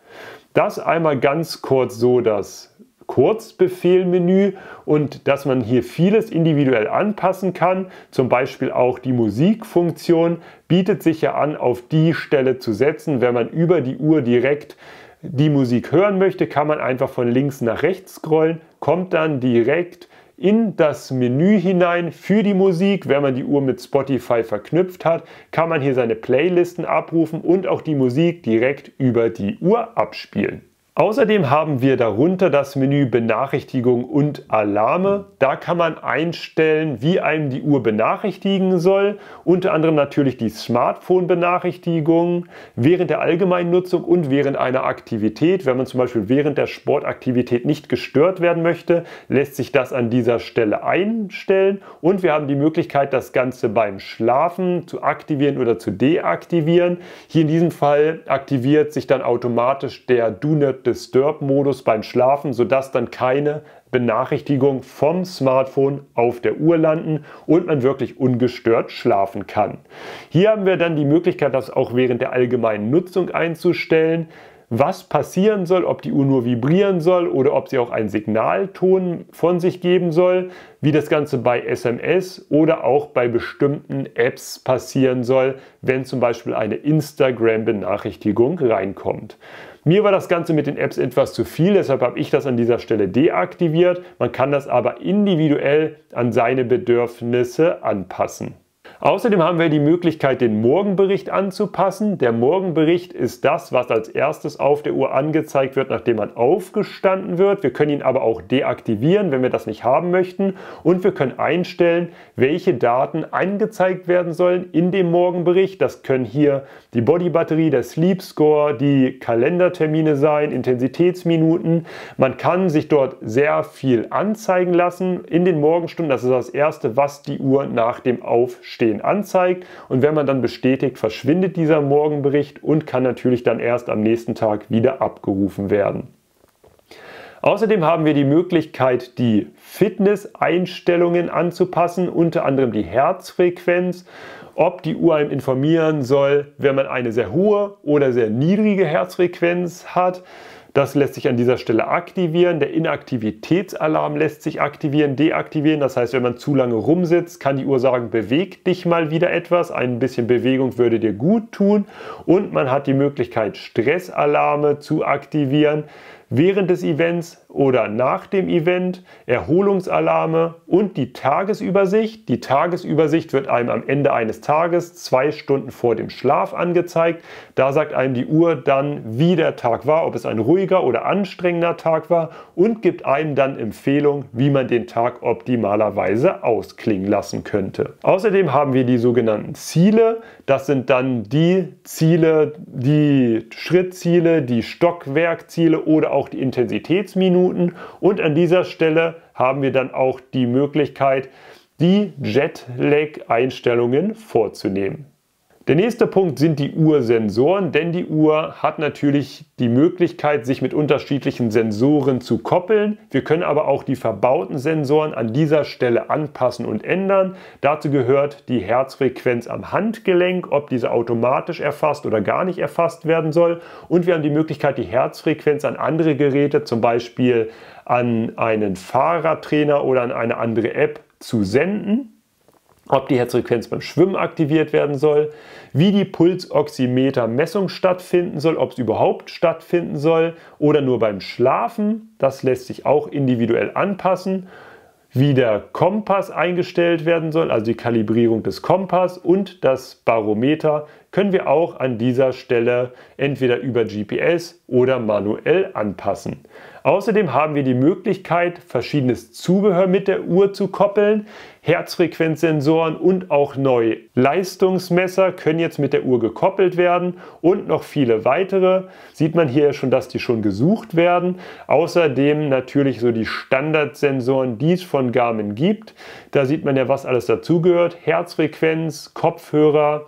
Das einmal ganz kurz so das Kurzbefehlmenü und dass man hier vieles individuell anpassen kann, zum Beispiel auch die Musikfunktion, bietet sich ja an, auf die Stelle zu setzen, wenn man über die Uhr direkt die Musik hören möchte, kann man einfach von links nach rechts scrollen, kommt dann direkt in das Menü hinein für die Musik. Wenn man die Uhr mit Spotify verknüpft hat, kann man hier seine Playlisten abrufen und auch die Musik direkt über die Uhr abspielen. Außerdem haben wir darunter das Menü Benachrichtigung und Alarme. Da kann man einstellen, wie einem die Uhr benachrichtigen soll. Unter anderem natürlich die Smartphone-Benachrichtigung während der allgemeinen Nutzung und während einer Aktivität. Wenn man zum Beispiel während der Sportaktivität nicht gestört werden möchte, lässt sich das an dieser Stelle einstellen. Und wir haben die Möglichkeit, das Ganze beim Schlafen zu aktivieren oder zu deaktivieren. Hier in diesem Fall aktiviert sich dann automatisch der Do Not Disturb-Modus beim Schlafen, sodass dann keine Benachrichtigungen vom Smartphone auf der Uhr landen und man wirklich ungestört schlafen kann. Hier haben wir dann die Möglichkeit, das auch während der allgemeinen Nutzung einzustellen was passieren soll, ob die Uhr nur vibrieren soll oder ob sie auch einen Signalton von sich geben soll, wie das Ganze bei SMS oder auch bei bestimmten Apps passieren soll, wenn zum Beispiel eine Instagram-Benachrichtigung reinkommt. Mir war das Ganze mit den Apps etwas zu viel, deshalb habe ich das an dieser Stelle deaktiviert. Man kann das aber individuell an seine Bedürfnisse anpassen. Außerdem haben wir die Möglichkeit, den Morgenbericht anzupassen. Der Morgenbericht ist das, was als erstes auf der Uhr angezeigt wird, nachdem man aufgestanden wird. Wir können ihn aber auch deaktivieren, wenn wir das nicht haben möchten. Und wir können einstellen, welche Daten angezeigt werden sollen in dem Morgenbericht. Das können hier die Bodybatterie, der Sleep Score, die Kalendertermine sein, Intensitätsminuten. Man kann sich dort sehr viel anzeigen lassen in den Morgenstunden. Das ist das Erste, was die Uhr nach dem Aufstehen 10 anzeigt. Und wenn man dann bestätigt, verschwindet dieser Morgenbericht und kann natürlich dann erst am nächsten Tag wieder abgerufen werden. Außerdem haben wir die Möglichkeit, die Fitness-Einstellungen anzupassen, unter anderem die Herzfrequenz, ob die Uhr einem informieren soll, wenn man eine sehr hohe oder sehr niedrige Herzfrequenz hat. Das lässt sich an dieser Stelle aktivieren. Der Inaktivitätsalarm lässt sich aktivieren, deaktivieren. Das heißt, wenn man zu lange rumsitzt, kann die Uhr sagen, beweg dich mal wieder etwas. Ein bisschen Bewegung würde dir gut tun. Und man hat die Möglichkeit, Stressalarme zu aktivieren während des Events oder nach dem Event, Erholungsalarme und die Tagesübersicht. Die Tagesübersicht wird einem am Ende eines Tages zwei Stunden vor dem Schlaf angezeigt. Da sagt einem die Uhr dann, wie der Tag war, ob es ein ruhiger oder anstrengender Tag war und gibt einem dann Empfehlungen, wie man den Tag optimalerweise ausklingen lassen könnte. Außerdem haben wir die sogenannten Ziele. Das sind dann die Ziele, die Schrittziele, die Stockwerkziele oder auch die Intensitätsminuten. Und an dieser Stelle haben wir dann auch die Möglichkeit, die Jetlag-Einstellungen vorzunehmen. Der nächste Punkt sind die Uhrsensoren, denn die Uhr hat natürlich die Möglichkeit, sich mit unterschiedlichen Sensoren zu koppeln. Wir können aber auch die verbauten Sensoren an dieser Stelle anpassen und ändern. Dazu gehört die Herzfrequenz am Handgelenk, ob diese automatisch erfasst oder gar nicht erfasst werden soll. Und wir haben die Möglichkeit, die Herzfrequenz an andere Geräte, zum Beispiel an einen Fahrradtrainer oder an eine andere App, zu senden ob die Herzfrequenz beim Schwimmen aktiviert werden soll, wie die Pulsoximeter-Messung stattfinden soll, ob es überhaupt stattfinden soll oder nur beim Schlafen. Das lässt sich auch individuell anpassen wie der Kompass eingestellt werden soll, also die Kalibrierung des Kompass und das Barometer, können wir auch an dieser Stelle entweder über GPS oder manuell anpassen. Außerdem haben wir die Möglichkeit, verschiedenes Zubehör mit der Uhr zu koppeln, Herzfrequenzsensoren und auch neue Leistungsmesser können jetzt mit der Uhr gekoppelt werden und noch viele weitere. Sieht man hier schon, dass die schon gesucht werden. Außerdem natürlich so die Standardsensoren, die es von Garmin gibt. Da sieht man ja, was alles dazugehört. Herzfrequenz, Kopfhörer,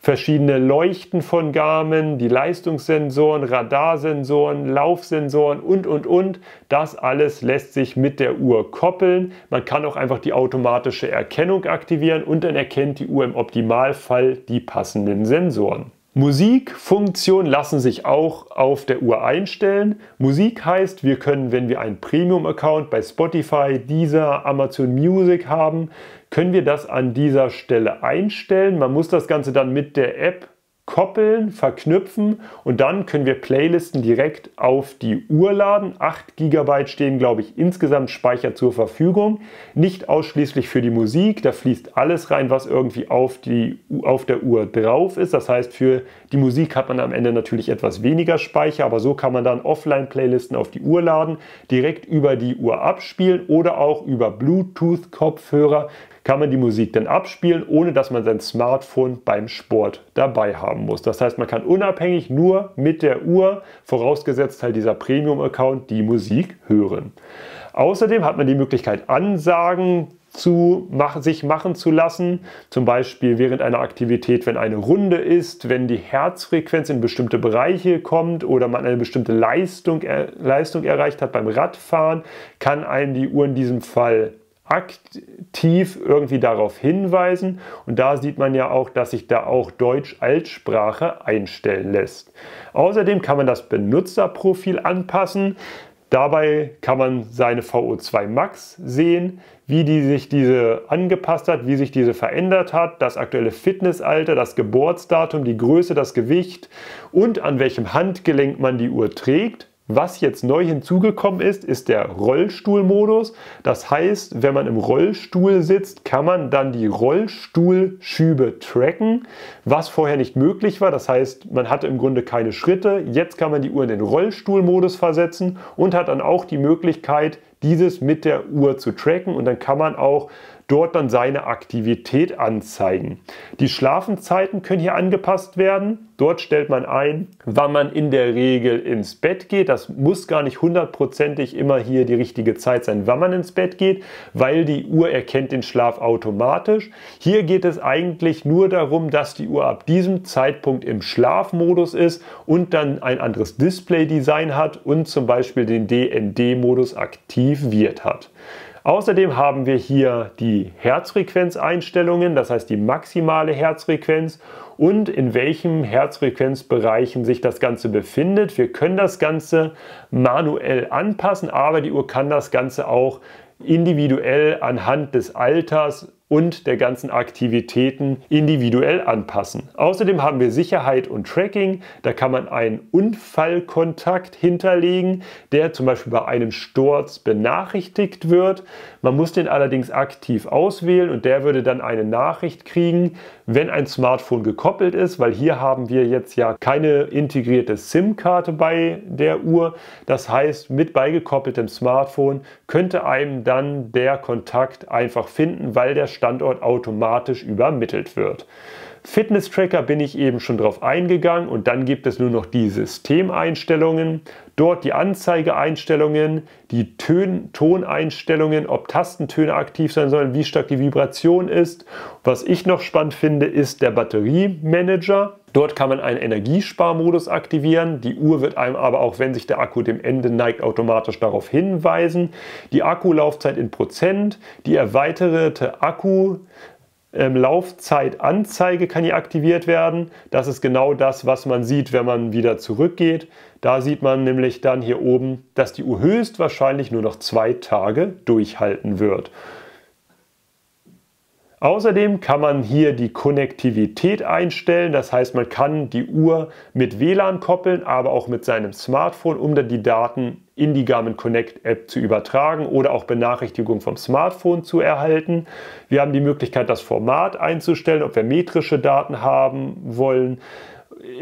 verschiedene Leuchten von Garmin, die Leistungssensoren, Radarsensoren, Laufsensoren und, und, und. Das alles lässt sich mit der Uhr koppeln. Man kann auch einfach die automatische Erkennung aktivieren und dann erkennt die Uhr im Optimalfall die passenden Sensoren. Musikfunktionen lassen sich auch auf der Uhr einstellen. Musik heißt, wir können, wenn wir einen Premium-Account bei Spotify, dieser Amazon Music haben, können wir das an dieser Stelle einstellen. Man muss das Ganze dann mit der App koppeln, verknüpfen und dann können wir Playlisten direkt auf die Uhr laden. 8 GB stehen, glaube ich, insgesamt Speicher zur Verfügung. Nicht ausschließlich für die Musik, da fließt alles rein, was irgendwie auf, die, auf der Uhr drauf ist. Das heißt, für die Musik hat man am Ende natürlich etwas weniger Speicher, aber so kann man dann Offline-Playlisten auf die Uhr laden, direkt über die Uhr abspielen oder auch über Bluetooth-Kopfhörer kann man die Musik dann abspielen, ohne dass man sein Smartphone beim Sport dabei haben muss. Das heißt, man kann unabhängig nur mit der Uhr, vorausgesetzt halt dieser Premium-Account, die Musik hören. Außerdem hat man die Möglichkeit, Ansagen zu mach, sich machen zu lassen. Zum Beispiel während einer Aktivität, wenn eine Runde ist, wenn die Herzfrequenz in bestimmte Bereiche kommt oder man eine bestimmte Leistung, er, Leistung erreicht hat beim Radfahren, kann einem die Uhr in diesem Fall aktiv irgendwie darauf hinweisen. Und da sieht man ja auch, dass sich da auch Deutsch als Sprache einstellen lässt. Außerdem kann man das Benutzerprofil anpassen. Dabei kann man seine VO2 Max sehen, wie die sich diese angepasst hat, wie sich diese verändert hat, das aktuelle Fitnessalter, das Geburtsdatum, die Größe, das Gewicht und an welchem Handgelenk man die Uhr trägt. Was jetzt neu hinzugekommen ist, ist der Rollstuhlmodus. Das heißt, wenn man im Rollstuhl sitzt, kann man dann die Rollstuhlschübe tracken, was vorher nicht möglich war. Das heißt, man hatte im Grunde keine Schritte. Jetzt kann man die Uhr in den Rollstuhlmodus versetzen und hat dann auch die Möglichkeit, dieses mit der Uhr zu tracken. Und dann kann man auch dort dann seine Aktivität anzeigen. Die Schlafenzeiten können hier angepasst werden. Dort stellt man ein, wann man in der Regel ins Bett geht. Das muss gar nicht hundertprozentig immer hier die richtige Zeit sein, wann man ins Bett geht, weil die Uhr erkennt den Schlaf automatisch. Hier geht es eigentlich nur darum, dass die Uhr ab diesem Zeitpunkt im Schlafmodus ist und dann ein anderes Display-Design hat und zum Beispiel den DND-Modus aktiviert hat. Außerdem haben wir hier die Herzfrequenzeinstellungen, das heißt die maximale Herzfrequenz und in welchen Herzfrequenzbereichen sich das Ganze befindet. Wir können das Ganze manuell anpassen, aber die Uhr kann das Ganze auch individuell anhand des Alters und der ganzen Aktivitäten individuell anpassen. Außerdem haben wir Sicherheit und Tracking. Da kann man einen Unfallkontakt hinterlegen, der zum Beispiel bei einem Sturz benachrichtigt wird. Man muss den allerdings aktiv auswählen und der würde dann eine Nachricht kriegen, wenn ein Smartphone gekoppelt ist, weil hier haben wir jetzt ja keine integrierte SIM-Karte bei der Uhr. Das heißt, mit beigekoppeltem Smartphone könnte einem dann der Kontakt einfach finden, weil der Standort automatisch übermittelt wird. Fitness-Tracker bin ich eben schon drauf eingegangen und dann gibt es nur noch die Systemeinstellungen dort die Anzeigeeinstellungen, die Tön Toneinstellungen, ob Tastentöne aktiv sein sollen, wie stark die Vibration ist. Was ich noch spannend finde, ist der Batteriemanager. Dort kann man einen Energiesparmodus aktivieren. Die Uhr wird einem aber auch, wenn sich der Akku dem Ende neigt, automatisch darauf hinweisen. Die Akkulaufzeit in Prozent, die erweiterte Akku ähm, Laufzeitanzeige kann hier aktiviert werden. Das ist genau das, was man sieht, wenn man wieder zurückgeht. Da sieht man nämlich dann hier oben, dass die Uhr höchstwahrscheinlich nur noch zwei Tage durchhalten wird. Außerdem kann man hier die Konnektivität einstellen, das heißt man kann die Uhr mit WLAN koppeln, aber auch mit seinem Smartphone, um dann die Daten in die Garmin Connect App zu übertragen oder auch Benachrichtigungen vom Smartphone zu erhalten. Wir haben die Möglichkeit, das Format einzustellen, ob wir metrische Daten haben wollen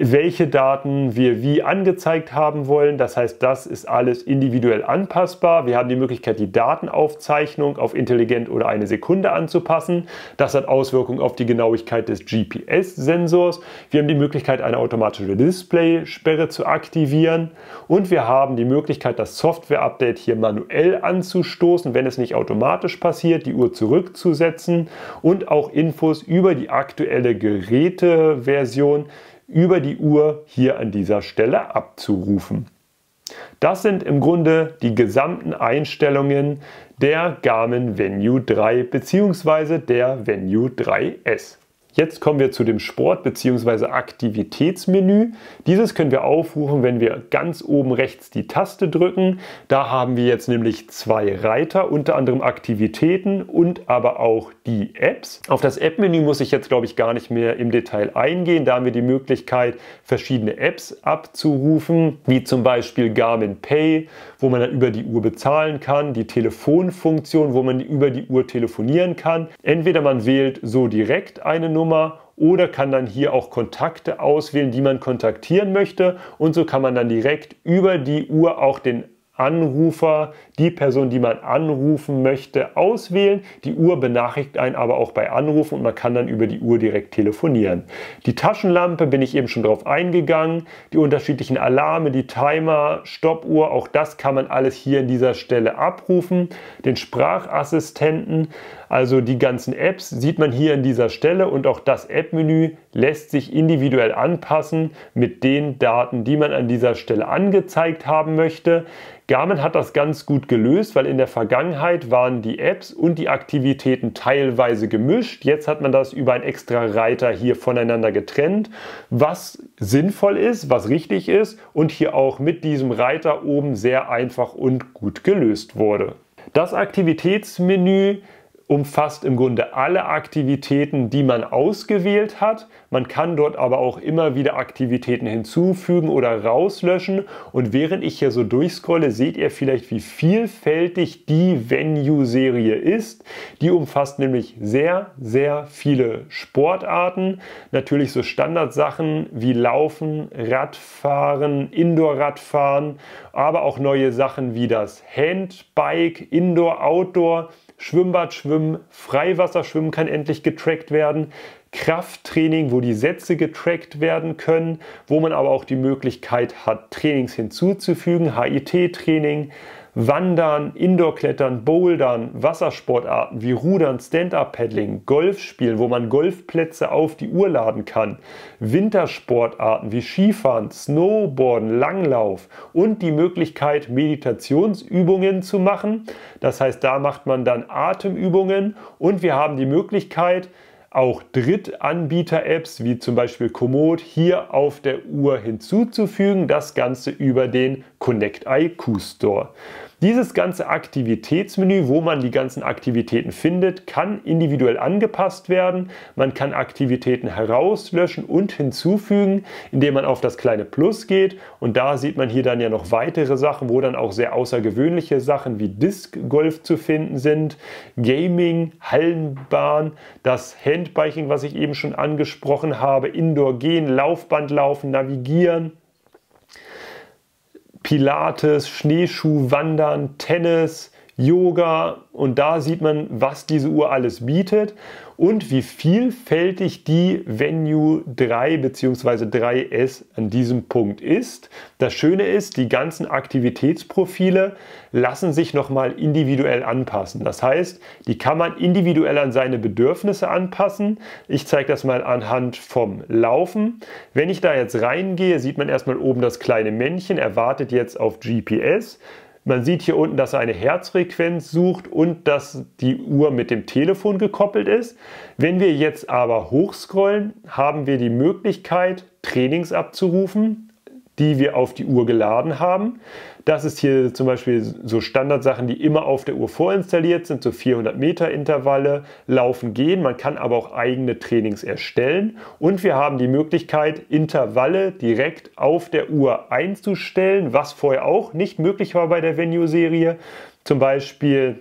welche Daten wir wie angezeigt haben wollen. Das heißt, das ist alles individuell anpassbar. Wir haben die Möglichkeit, die Datenaufzeichnung auf intelligent oder eine Sekunde anzupassen. Das hat Auswirkungen auf die Genauigkeit des GPS-Sensors. Wir haben die Möglichkeit, eine automatische Display-Sperre zu aktivieren. Und wir haben die Möglichkeit, das Software-Update hier manuell anzustoßen, wenn es nicht automatisch passiert, die Uhr zurückzusetzen und auch Infos über die aktuelle Geräteversion über die Uhr hier an dieser Stelle abzurufen. Das sind im Grunde die gesamten Einstellungen der Garmin Venue 3 bzw. der Venue 3S. Jetzt kommen wir zu dem Sport- bzw. Aktivitätsmenü. Dieses können wir aufrufen, wenn wir ganz oben rechts die Taste drücken. Da haben wir jetzt nämlich zwei Reiter, unter anderem Aktivitäten und aber auch die Apps. Auf das App-Menü muss ich jetzt, glaube ich, gar nicht mehr im Detail eingehen. Da haben wir die Möglichkeit, verschiedene Apps abzurufen, wie zum Beispiel Garmin Pay, wo man dann über die Uhr bezahlen kann, die Telefonfunktion, wo man über die Uhr telefonieren kann. Entweder man wählt so direkt eine Nummer, Telefonnummer oder kann dann hier auch Kontakte auswählen, die man kontaktieren möchte. Und so kann man dann direkt über die Uhr auch den Anrufer die Person, die man anrufen möchte, auswählen. Die Uhr benachrichtigt einen aber auch bei Anrufen und man kann dann über die Uhr direkt telefonieren. Die Taschenlampe bin ich eben schon drauf eingegangen. Die unterschiedlichen Alarme, die Timer, Stoppuhr, auch das kann man alles hier an dieser Stelle abrufen. Den Sprachassistenten, also die ganzen Apps, sieht man hier an dieser Stelle und auch das App-Menü lässt sich individuell anpassen mit den Daten, die man an dieser Stelle angezeigt haben möchte. Garmin hat das ganz gut gelöst, weil in der Vergangenheit waren die Apps und die Aktivitäten teilweise gemischt. Jetzt hat man das über einen extra Reiter hier voneinander getrennt, was sinnvoll ist, was richtig ist und hier auch mit diesem Reiter oben sehr einfach und gut gelöst wurde. Das Aktivitätsmenü umfasst im Grunde alle Aktivitäten, die man ausgewählt hat. Man kann dort aber auch immer wieder Aktivitäten hinzufügen oder rauslöschen. Und während ich hier so durchscrolle, seht ihr vielleicht, wie vielfältig die Venue-Serie ist. Die umfasst nämlich sehr, sehr viele Sportarten. Natürlich so Standardsachen wie Laufen, Radfahren, Indoor-Radfahren, aber auch neue Sachen wie das Handbike, Indoor-Outdoor. Schwimmbad schwimmen, Freiwasserschwimmen kann endlich getrackt werden, Krafttraining, wo die Sätze getrackt werden können, wo man aber auch die Möglichkeit hat, Trainings hinzuzufügen, HIT-Training, Wandern, Indoor-Klettern, Bouldern, Wassersportarten wie Rudern, Stand-Up-Paddling, Golfspielen, wo man Golfplätze auf die Uhr laden kann, Wintersportarten wie Skifahren, Snowboarden, Langlauf und die Möglichkeit, Meditationsübungen zu machen. Das heißt, da macht man dann Atemübungen und wir haben die Möglichkeit, auch Drittanbieter-Apps wie zum Beispiel Komoot hier auf der Uhr hinzuzufügen. Das Ganze über den Connect IQ Store. Dieses ganze Aktivitätsmenü, wo man die ganzen Aktivitäten findet, kann individuell angepasst werden. Man kann Aktivitäten herauslöschen und hinzufügen, indem man auf das kleine Plus geht. Und da sieht man hier dann ja noch weitere Sachen, wo dann auch sehr außergewöhnliche Sachen wie Disc Golf zu finden sind, Gaming, Hallenbahn, das Handbiking, was ich eben schon angesprochen habe, Indoor gehen, Laufband laufen, navigieren. Pilates, Schneeschuh, Wandern, Tennis, Yoga und da sieht man, was diese Uhr alles bietet und wie vielfältig die Venue 3 bzw. 3S an diesem Punkt ist. Das Schöne ist, die ganzen Aktivitätsprofile lassen sich nochmal individuell anpassen. Das heißt, die kann man individuell an seine Bedürfnisse anpassen. Ich zeige das mal anhand vom Laufen. Wenn ich da jetzt reingehe, sieht man erstmal oben das kleine Männchen, erwartet jetzt auf GPS. Man sieht hier unten, dass er eine Herzfrequenz sucht und dass die Uhr mit dem Telefon gekoppelt ist. Wenn wir jetzt aber hochscrollen, haben wir die Möglichkeit, Trainings abzurufen die wir auf die Uhr geladen haben. Das ist hier zum Beispiel so Standardsachen, die immer auf der Uhr vorinstalliert sind, so 400 Meter Intervalle, Laufen, Gehen. Man kann aber auch eigene Trainings erstellen und wir haben die Möglichkeit, Intervalle direkt auf der Uhr einzustellen, was vorher auch nicht möglich war bei der Venue-Serie. Zum Beispiel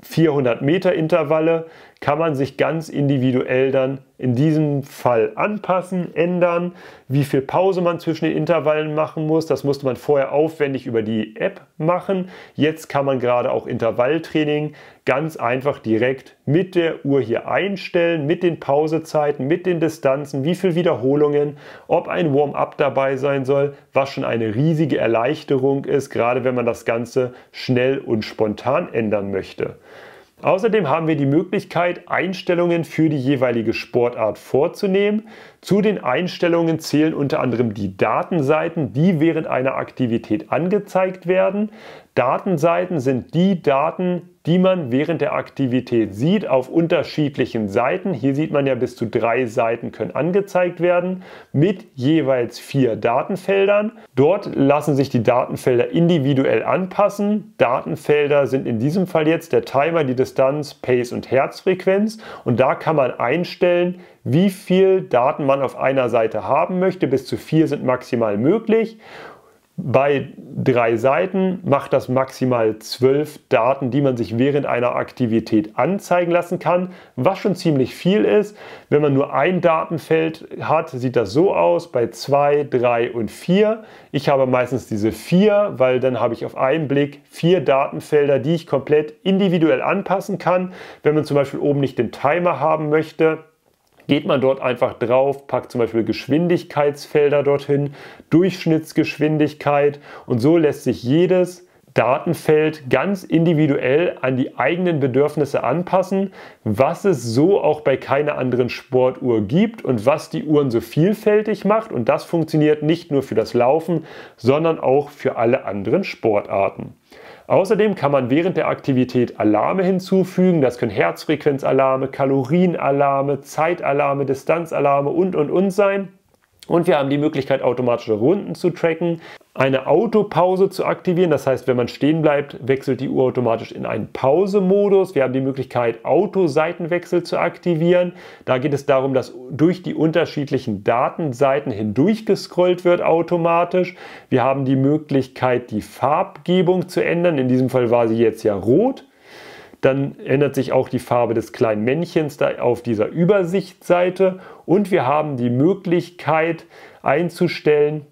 400 Meter Intervalle kann man sich ganz individuell dann in diesem Fall anpassen, ändern, wie viel Pause man zwischen den Intervallen machen muss. Das musste man vorher aufwendig über die App machen. Jetzt kann man gerade auch Intervalltraining ganz einfach direkt mit der Uhr hier einstellen, mit den Pausezeiten, mit den Distanzen, wie viel Wiederholungen, ob ein Warm-up dabei sein soll, was schon eine riesige Erleichterung ist, gerade wenn man das Ganze schnell und spontan ändern möchte. Außerdem haben wir die Möglichkeit, Einstellungen für die jeweilige Sportart vorzunehmen. Zu den Einstellungen zählen unter anderem die Datenseiten, die während einer Aktivität angezeigt werden. Datenseiten sind die Daten, die man während der Aktivität sieht auf unterschiedlichen Seiten. Hier sieht man ja bis zu drei Seiten können angezeigt werden mit jeweils vier Datenfeldern. Dort lassen sich die Datenfelder individuell anpassen. Datenfelder sind in diesem Fall jetzt der Timer, die Distanz, Pace und Herzfrequenz und da kann man einstellen, wie viel Daten man auf einer Seite haben möchte. Bis zu vier sind maximal möglich bei drei Seiten macht das maximal zwölf Daten, die man sich während einer Aktivität anzeigen lassen kann, was schon ziemlich viel ist. Wenn man nur ein Datenfeld hat, sieht das so aus bei zwei, drei und vier. Ich habe meistens diese vier, weil dann habe ich auf einen Blick vier Datenfelder, die ich komplett individuell anpassen kann. Wenn man zum Beispiel oben nicht den Timer haben möchte, geht man dort einfach drauf, packt zum Beispiel Geschwindigkeitsfelder dorthin, Durchschnittsgeschwindigkeit und so lässt sich jedes Datenfeld ganz individuell an die eigenen Bedürfnisse anpassen, was es so auch bei keiner anderen Sportuhr gibt und was die Uhren so vielfältig macht. Und das funktioniert nicht nur für das Laufen, sondern auch für alle anderen Sportarten. Außerdem kann man während der Aktivität Alarme hinzufügen. Das können Herzfrequenzalarme, Kalorienalarme, Zeitalarme, Distanzalarme und, und, und sein. Und wir haben die Möglichkeit, automatische Runden zu tracken eine Autopause zu aktivieren. Das heißt, wenn man stehen bleibt, wechselt die Uhr automatisch in einen Pause-Modus. Wir haben die Möglichkeit, Autoseitenwechsel zu aktivieren. Da geht es darum, dass durch die unterschiedlichen Datenseiten hindurch gescrollt wird automatisch. Wir haben die Möglichkeit, die Farbgebung zu ändern. In diesem Fall war sie jetzt ja rot. Dann ändert sich auch die Farbe des kleinen Männchens da auf dieser Übersichtsseite. Und wir haben die Möglichkeit einzustellen,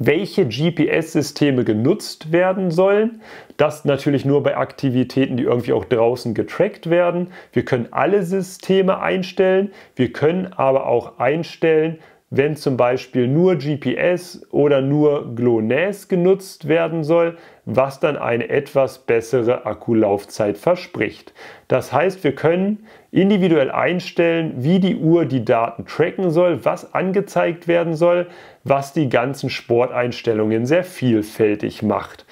welche GPS-Systeme genutzt werden sollen. Das natürlich nur bei Aktivitäten, die irgendwie auch draußen getrackt werden. Wir können alle Systeme einstellen. Wir können aber auch einstellen, wenn zum Beispiel nur GPS oder nur GLONASS genutzt werden soll, was dann eine etwas bessere Akkulaufzeit verspricht. Das heißt, wir können individuell einstellen, wie die Uhr die Daten tracken soll, was angezeigt werden soll, was die ganzen Sporteinstellungen sehr vielfältig macht.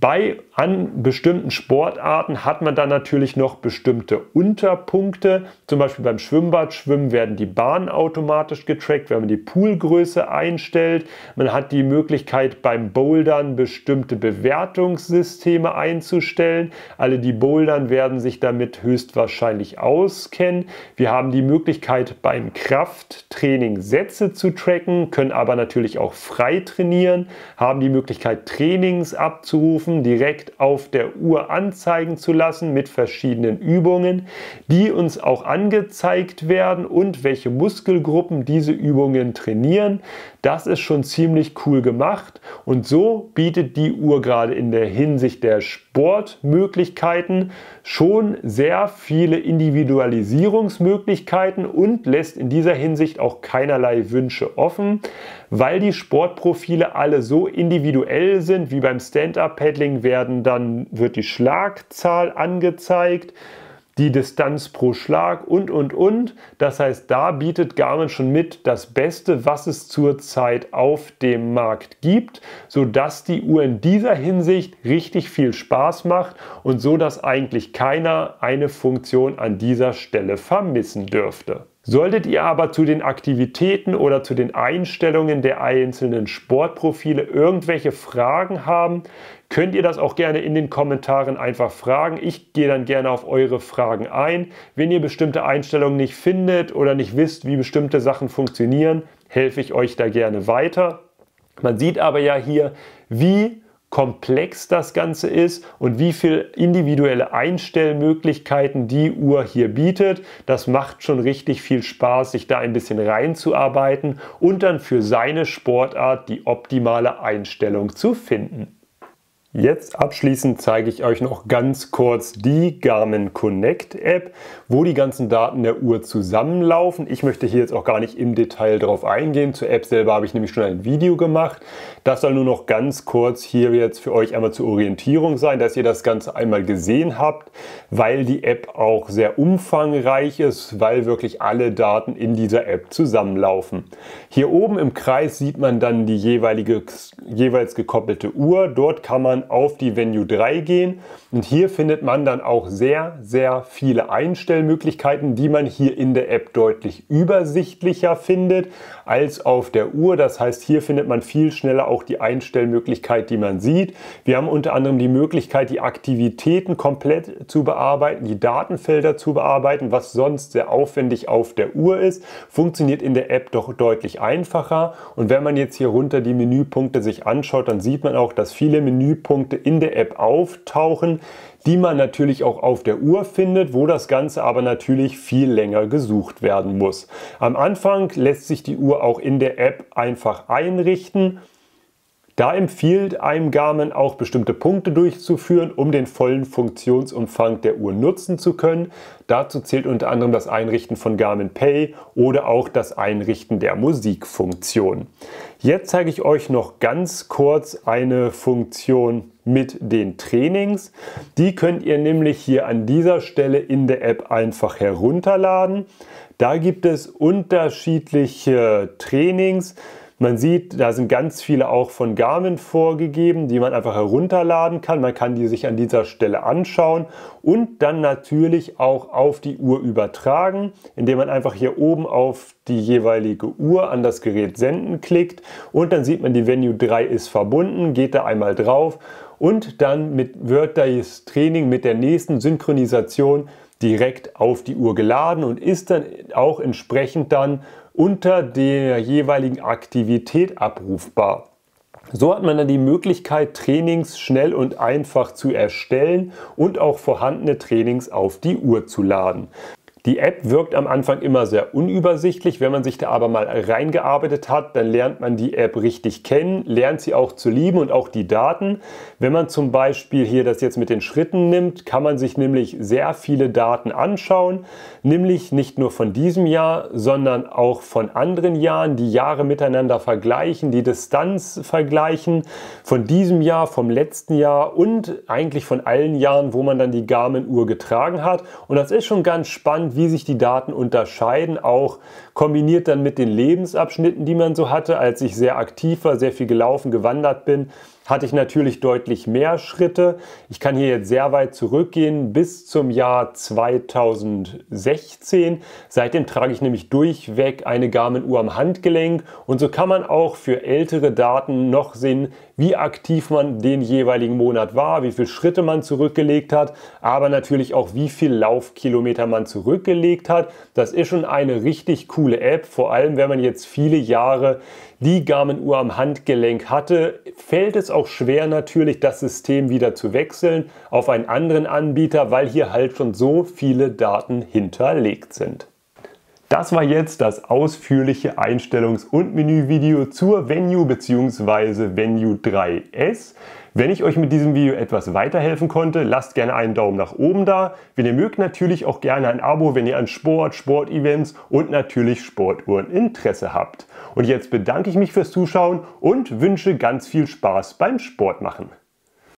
Bei an bestimmten Sportarten hat man dann natürlich noch bestimmte Unterpunkte. Zum Beispiel beim Schwimmbadschwimmen werden die Bahnen automatisch getrackt, wenn man die Poolgröße einstellt. Man hat die Möglichkeit beim Bouldern bestimmte Bewertungssysteme einzustellen. Alle, die bouldern, werden sich damit höchstwahrscheinlich auskennen. Wir haben die Möglichkeit beim Krafttraining Sätze zu tracken, können aber natürlich auch frei trainieren, haben die Möglichkeit Trainings abzurufen Abrufen direkt auf der Uhr anzeigen zu lassen mit verschiedenen Übungen, die uns auch angezeigt werden und welche Muskelgruppen diese Übungen trainieren. Das ist schon ziemlich cool gemacht und so bietet die Uhr gerade in der Hinsicht der Sportmöglichkeiten schon sehr viele Individualisierungsmöglichkeiten und lässt in dieser Hinsicht auch keinerlei Wünsche offen, weil die Sportprofile alle so individuell sind, wie beim Stand-up Paddling werden, dann wird die Schlagzahl angezeigt die Distanz pro Schlag und, und, und. Das heißt, da bietet Garmin schon mit das Beste, was es zurzeit auf dem Markt gibt, sodass die Uhr in dieser Hinsicht richtig viel Spaß macht und so, dass eigentlich keiner eine Funktion an dieser Stelle vermissen dürfte. Solltet ihr aber zu den Aktivitäten oder zu den Einstellungen der einzelnen Sportprofile irgendwelche Fragen haben, könnt ihr das auch gerne in den Kommentaren einfach fragen. Ich gehe dann gerne auf eure Fragen ein. Wenn ihr bestimmte Einstellungen nicht findet oder nicht wisst, wie bestimmte Sachen funktionieren, helfe ich euch da gerne weiter. Man sieht aber ja hier, wie komplex das Ganze ist und wie viel individuelle Einstellmöglichkeiten die Uhr hier bietet. Das macht schon richtig viel Spaß, sich da ein bisschen reinzuarbeiten und dann für seine Sportart die optimale Einstellung zu finden. Jetzt abschließend zeige ich euch noch ganz kurz die Garmin Connect App, wo die ganzen Daten der Uhr zusammenlaufen. Ich möchte hier jetzt auch gar nicht im Detail drauf eingehen. Zur App selber habe ich nämlich schon ein Video gemacht. Das soll nur noch ganz kurz hier jetzt für euch einmal zur Orientierung sein, dass ihr das Ganze einmal gesehen habt, weil die App auch sehr umfangreich ist, weil wirklich alle Daten in dieser App zusammenlaufen. Hier oben im Kreis sieht man dann die jeweilige, jeweils gekoppelte Uhr. Dort kann man dann auf die Venue 3 gehen und hier findet man dann auch sehr, sehr viele Einstellmöglichkeiten, die man hier in der App deutlich übersichtlicher findet als auf der Uhr. Das heißt, hier findet man viel schneller auch die Einstellmöglichkeit, die man sieht. Wir haben unter anderem die Möglichkeit, die Aktivitäten komplett zu bearbeiten, die Datenfelder zu bearbeiten, was sonst sehr aufwendig auf der Uhr ist. Funktioniert in der App doch deutlich einfacher. Und wenn man jetzt hier runter die Menüpunkte sich anschaut, dann sieht man auch, dass viele Menüpunkte in der App auftauchen die man natürlich auch auf der Uhr findet, wo das Ganze aber natürlich viel länger gesucht werden muss. Am Anfang lässt sich die Uhr auch in der App einfach einrichten. Da empfiehlt einem Garmin auch bestimmte Punkte durchzuführen, um den vollen Funktionsumfang der Uhr nutzen zu können. Dazu zählt unter anderem das Einrichten von Garmin Pay oder auch das Einrichten der Musikfunktion. Jetzt zeige ich euch noch ganz kurz eine Funktion, mit den Trainings. Die könnt ihr nämlich hier an dieser Stelle in der App einfach herunterladen. Da gibt es unterschiedliche Trainings. Man sieht, da sind ganz viele auch von Garmin vorgegeben, die man einfach herunterladen kann. Man kann die sich an dieser Stelle anschauen und dann natürlich auch auf die Uhr übertragen, indem man einfach hier oben auf die jeweilige Uhr an das Gerät senden klickt und dann sieht man, die Venue 3 ist verbunden, geht da einmal drauf und dann mit wird das Training mit der nächsten Synchronisation direkt auf die Uhr geladen und ist dann auch entsprechend dann unter der jeweiligen Aktivität abrufbar. So hat man dann die Möglichkeit, Trainings schnell und einfach zu erstellen und auch vorhandene Trainings auf die Uhr zu laden. Die App wirkt am Anfang immer sehr unübersichtlich. Wenn man sich da aber mal reingearbeitet hat, dann lernt man die App richtig kennen, lernt sie auch zu lieben und auch die Daten. Wenn man zum Beispiel hier das jetzt mit den Schritten nimmt, kann man sich nämlich sehr viele Daten anschauen, nämlich nicht nur von diesem Jahr, sondern auch von anderen Jahren, die Jahre miteinander vergleichen, die Distanz vergleichen, von diesem Jahr, vom letzten Jahr und eigentlich von allen Jahren, wo man dann die Garmin-Uhr getragen hat. Und das ist schon ganz spannend spannend, wie sich die Daten unterscheiden, auch kombiniert dann mit den Lebensabschnitten, die man so hatte, als ich sehr aktiv war, sehr viel gelaufen, gewandert bin hatte ich natürlich deutlich mehr Schritte. Ich kann hier jetzt sehr weit zurückgehen bis zum Jahr 2016. Seitdem trage ich nämlich durchweg eine Garmin-Uhr am Handgelenk und so kann man auch für ältere Daten noch sehen, wie aktiv man den jeweiligen Monat war, wie viele Schritte man zurückgelegt hat, aber natürlich auch wie viel Laufkilometer man zurückgelegt hat. Das ist schon eine richtig coole App, vor allem wenn man jetzt viele Jahre die Garmin-Uhr am Handgelenk hatte, fällt es auch schwer natürlich, das System wieder zu wechseln auf einen anderen Anbieter, weil hier halt schon so viele Daten hinterlegt sind. Das war jetzt das ausführliche Einstellungs- und Menüvideo zur Venue bzw. Venue 3S. Wenn ich euch mit diesem Video etwas weiterhelfen konnte, lasst gerne einen Daumen nach oben da. Wenn ihr mögt, natürlich auch gerne ein Abo, wenn ihr an Sport, Sportevents und natürlich Sportuhren Interesse habt. Und jetzt bedanke ich mich fürs Zuschauen und wünsche ganz viel Spaß beim Sportmachen.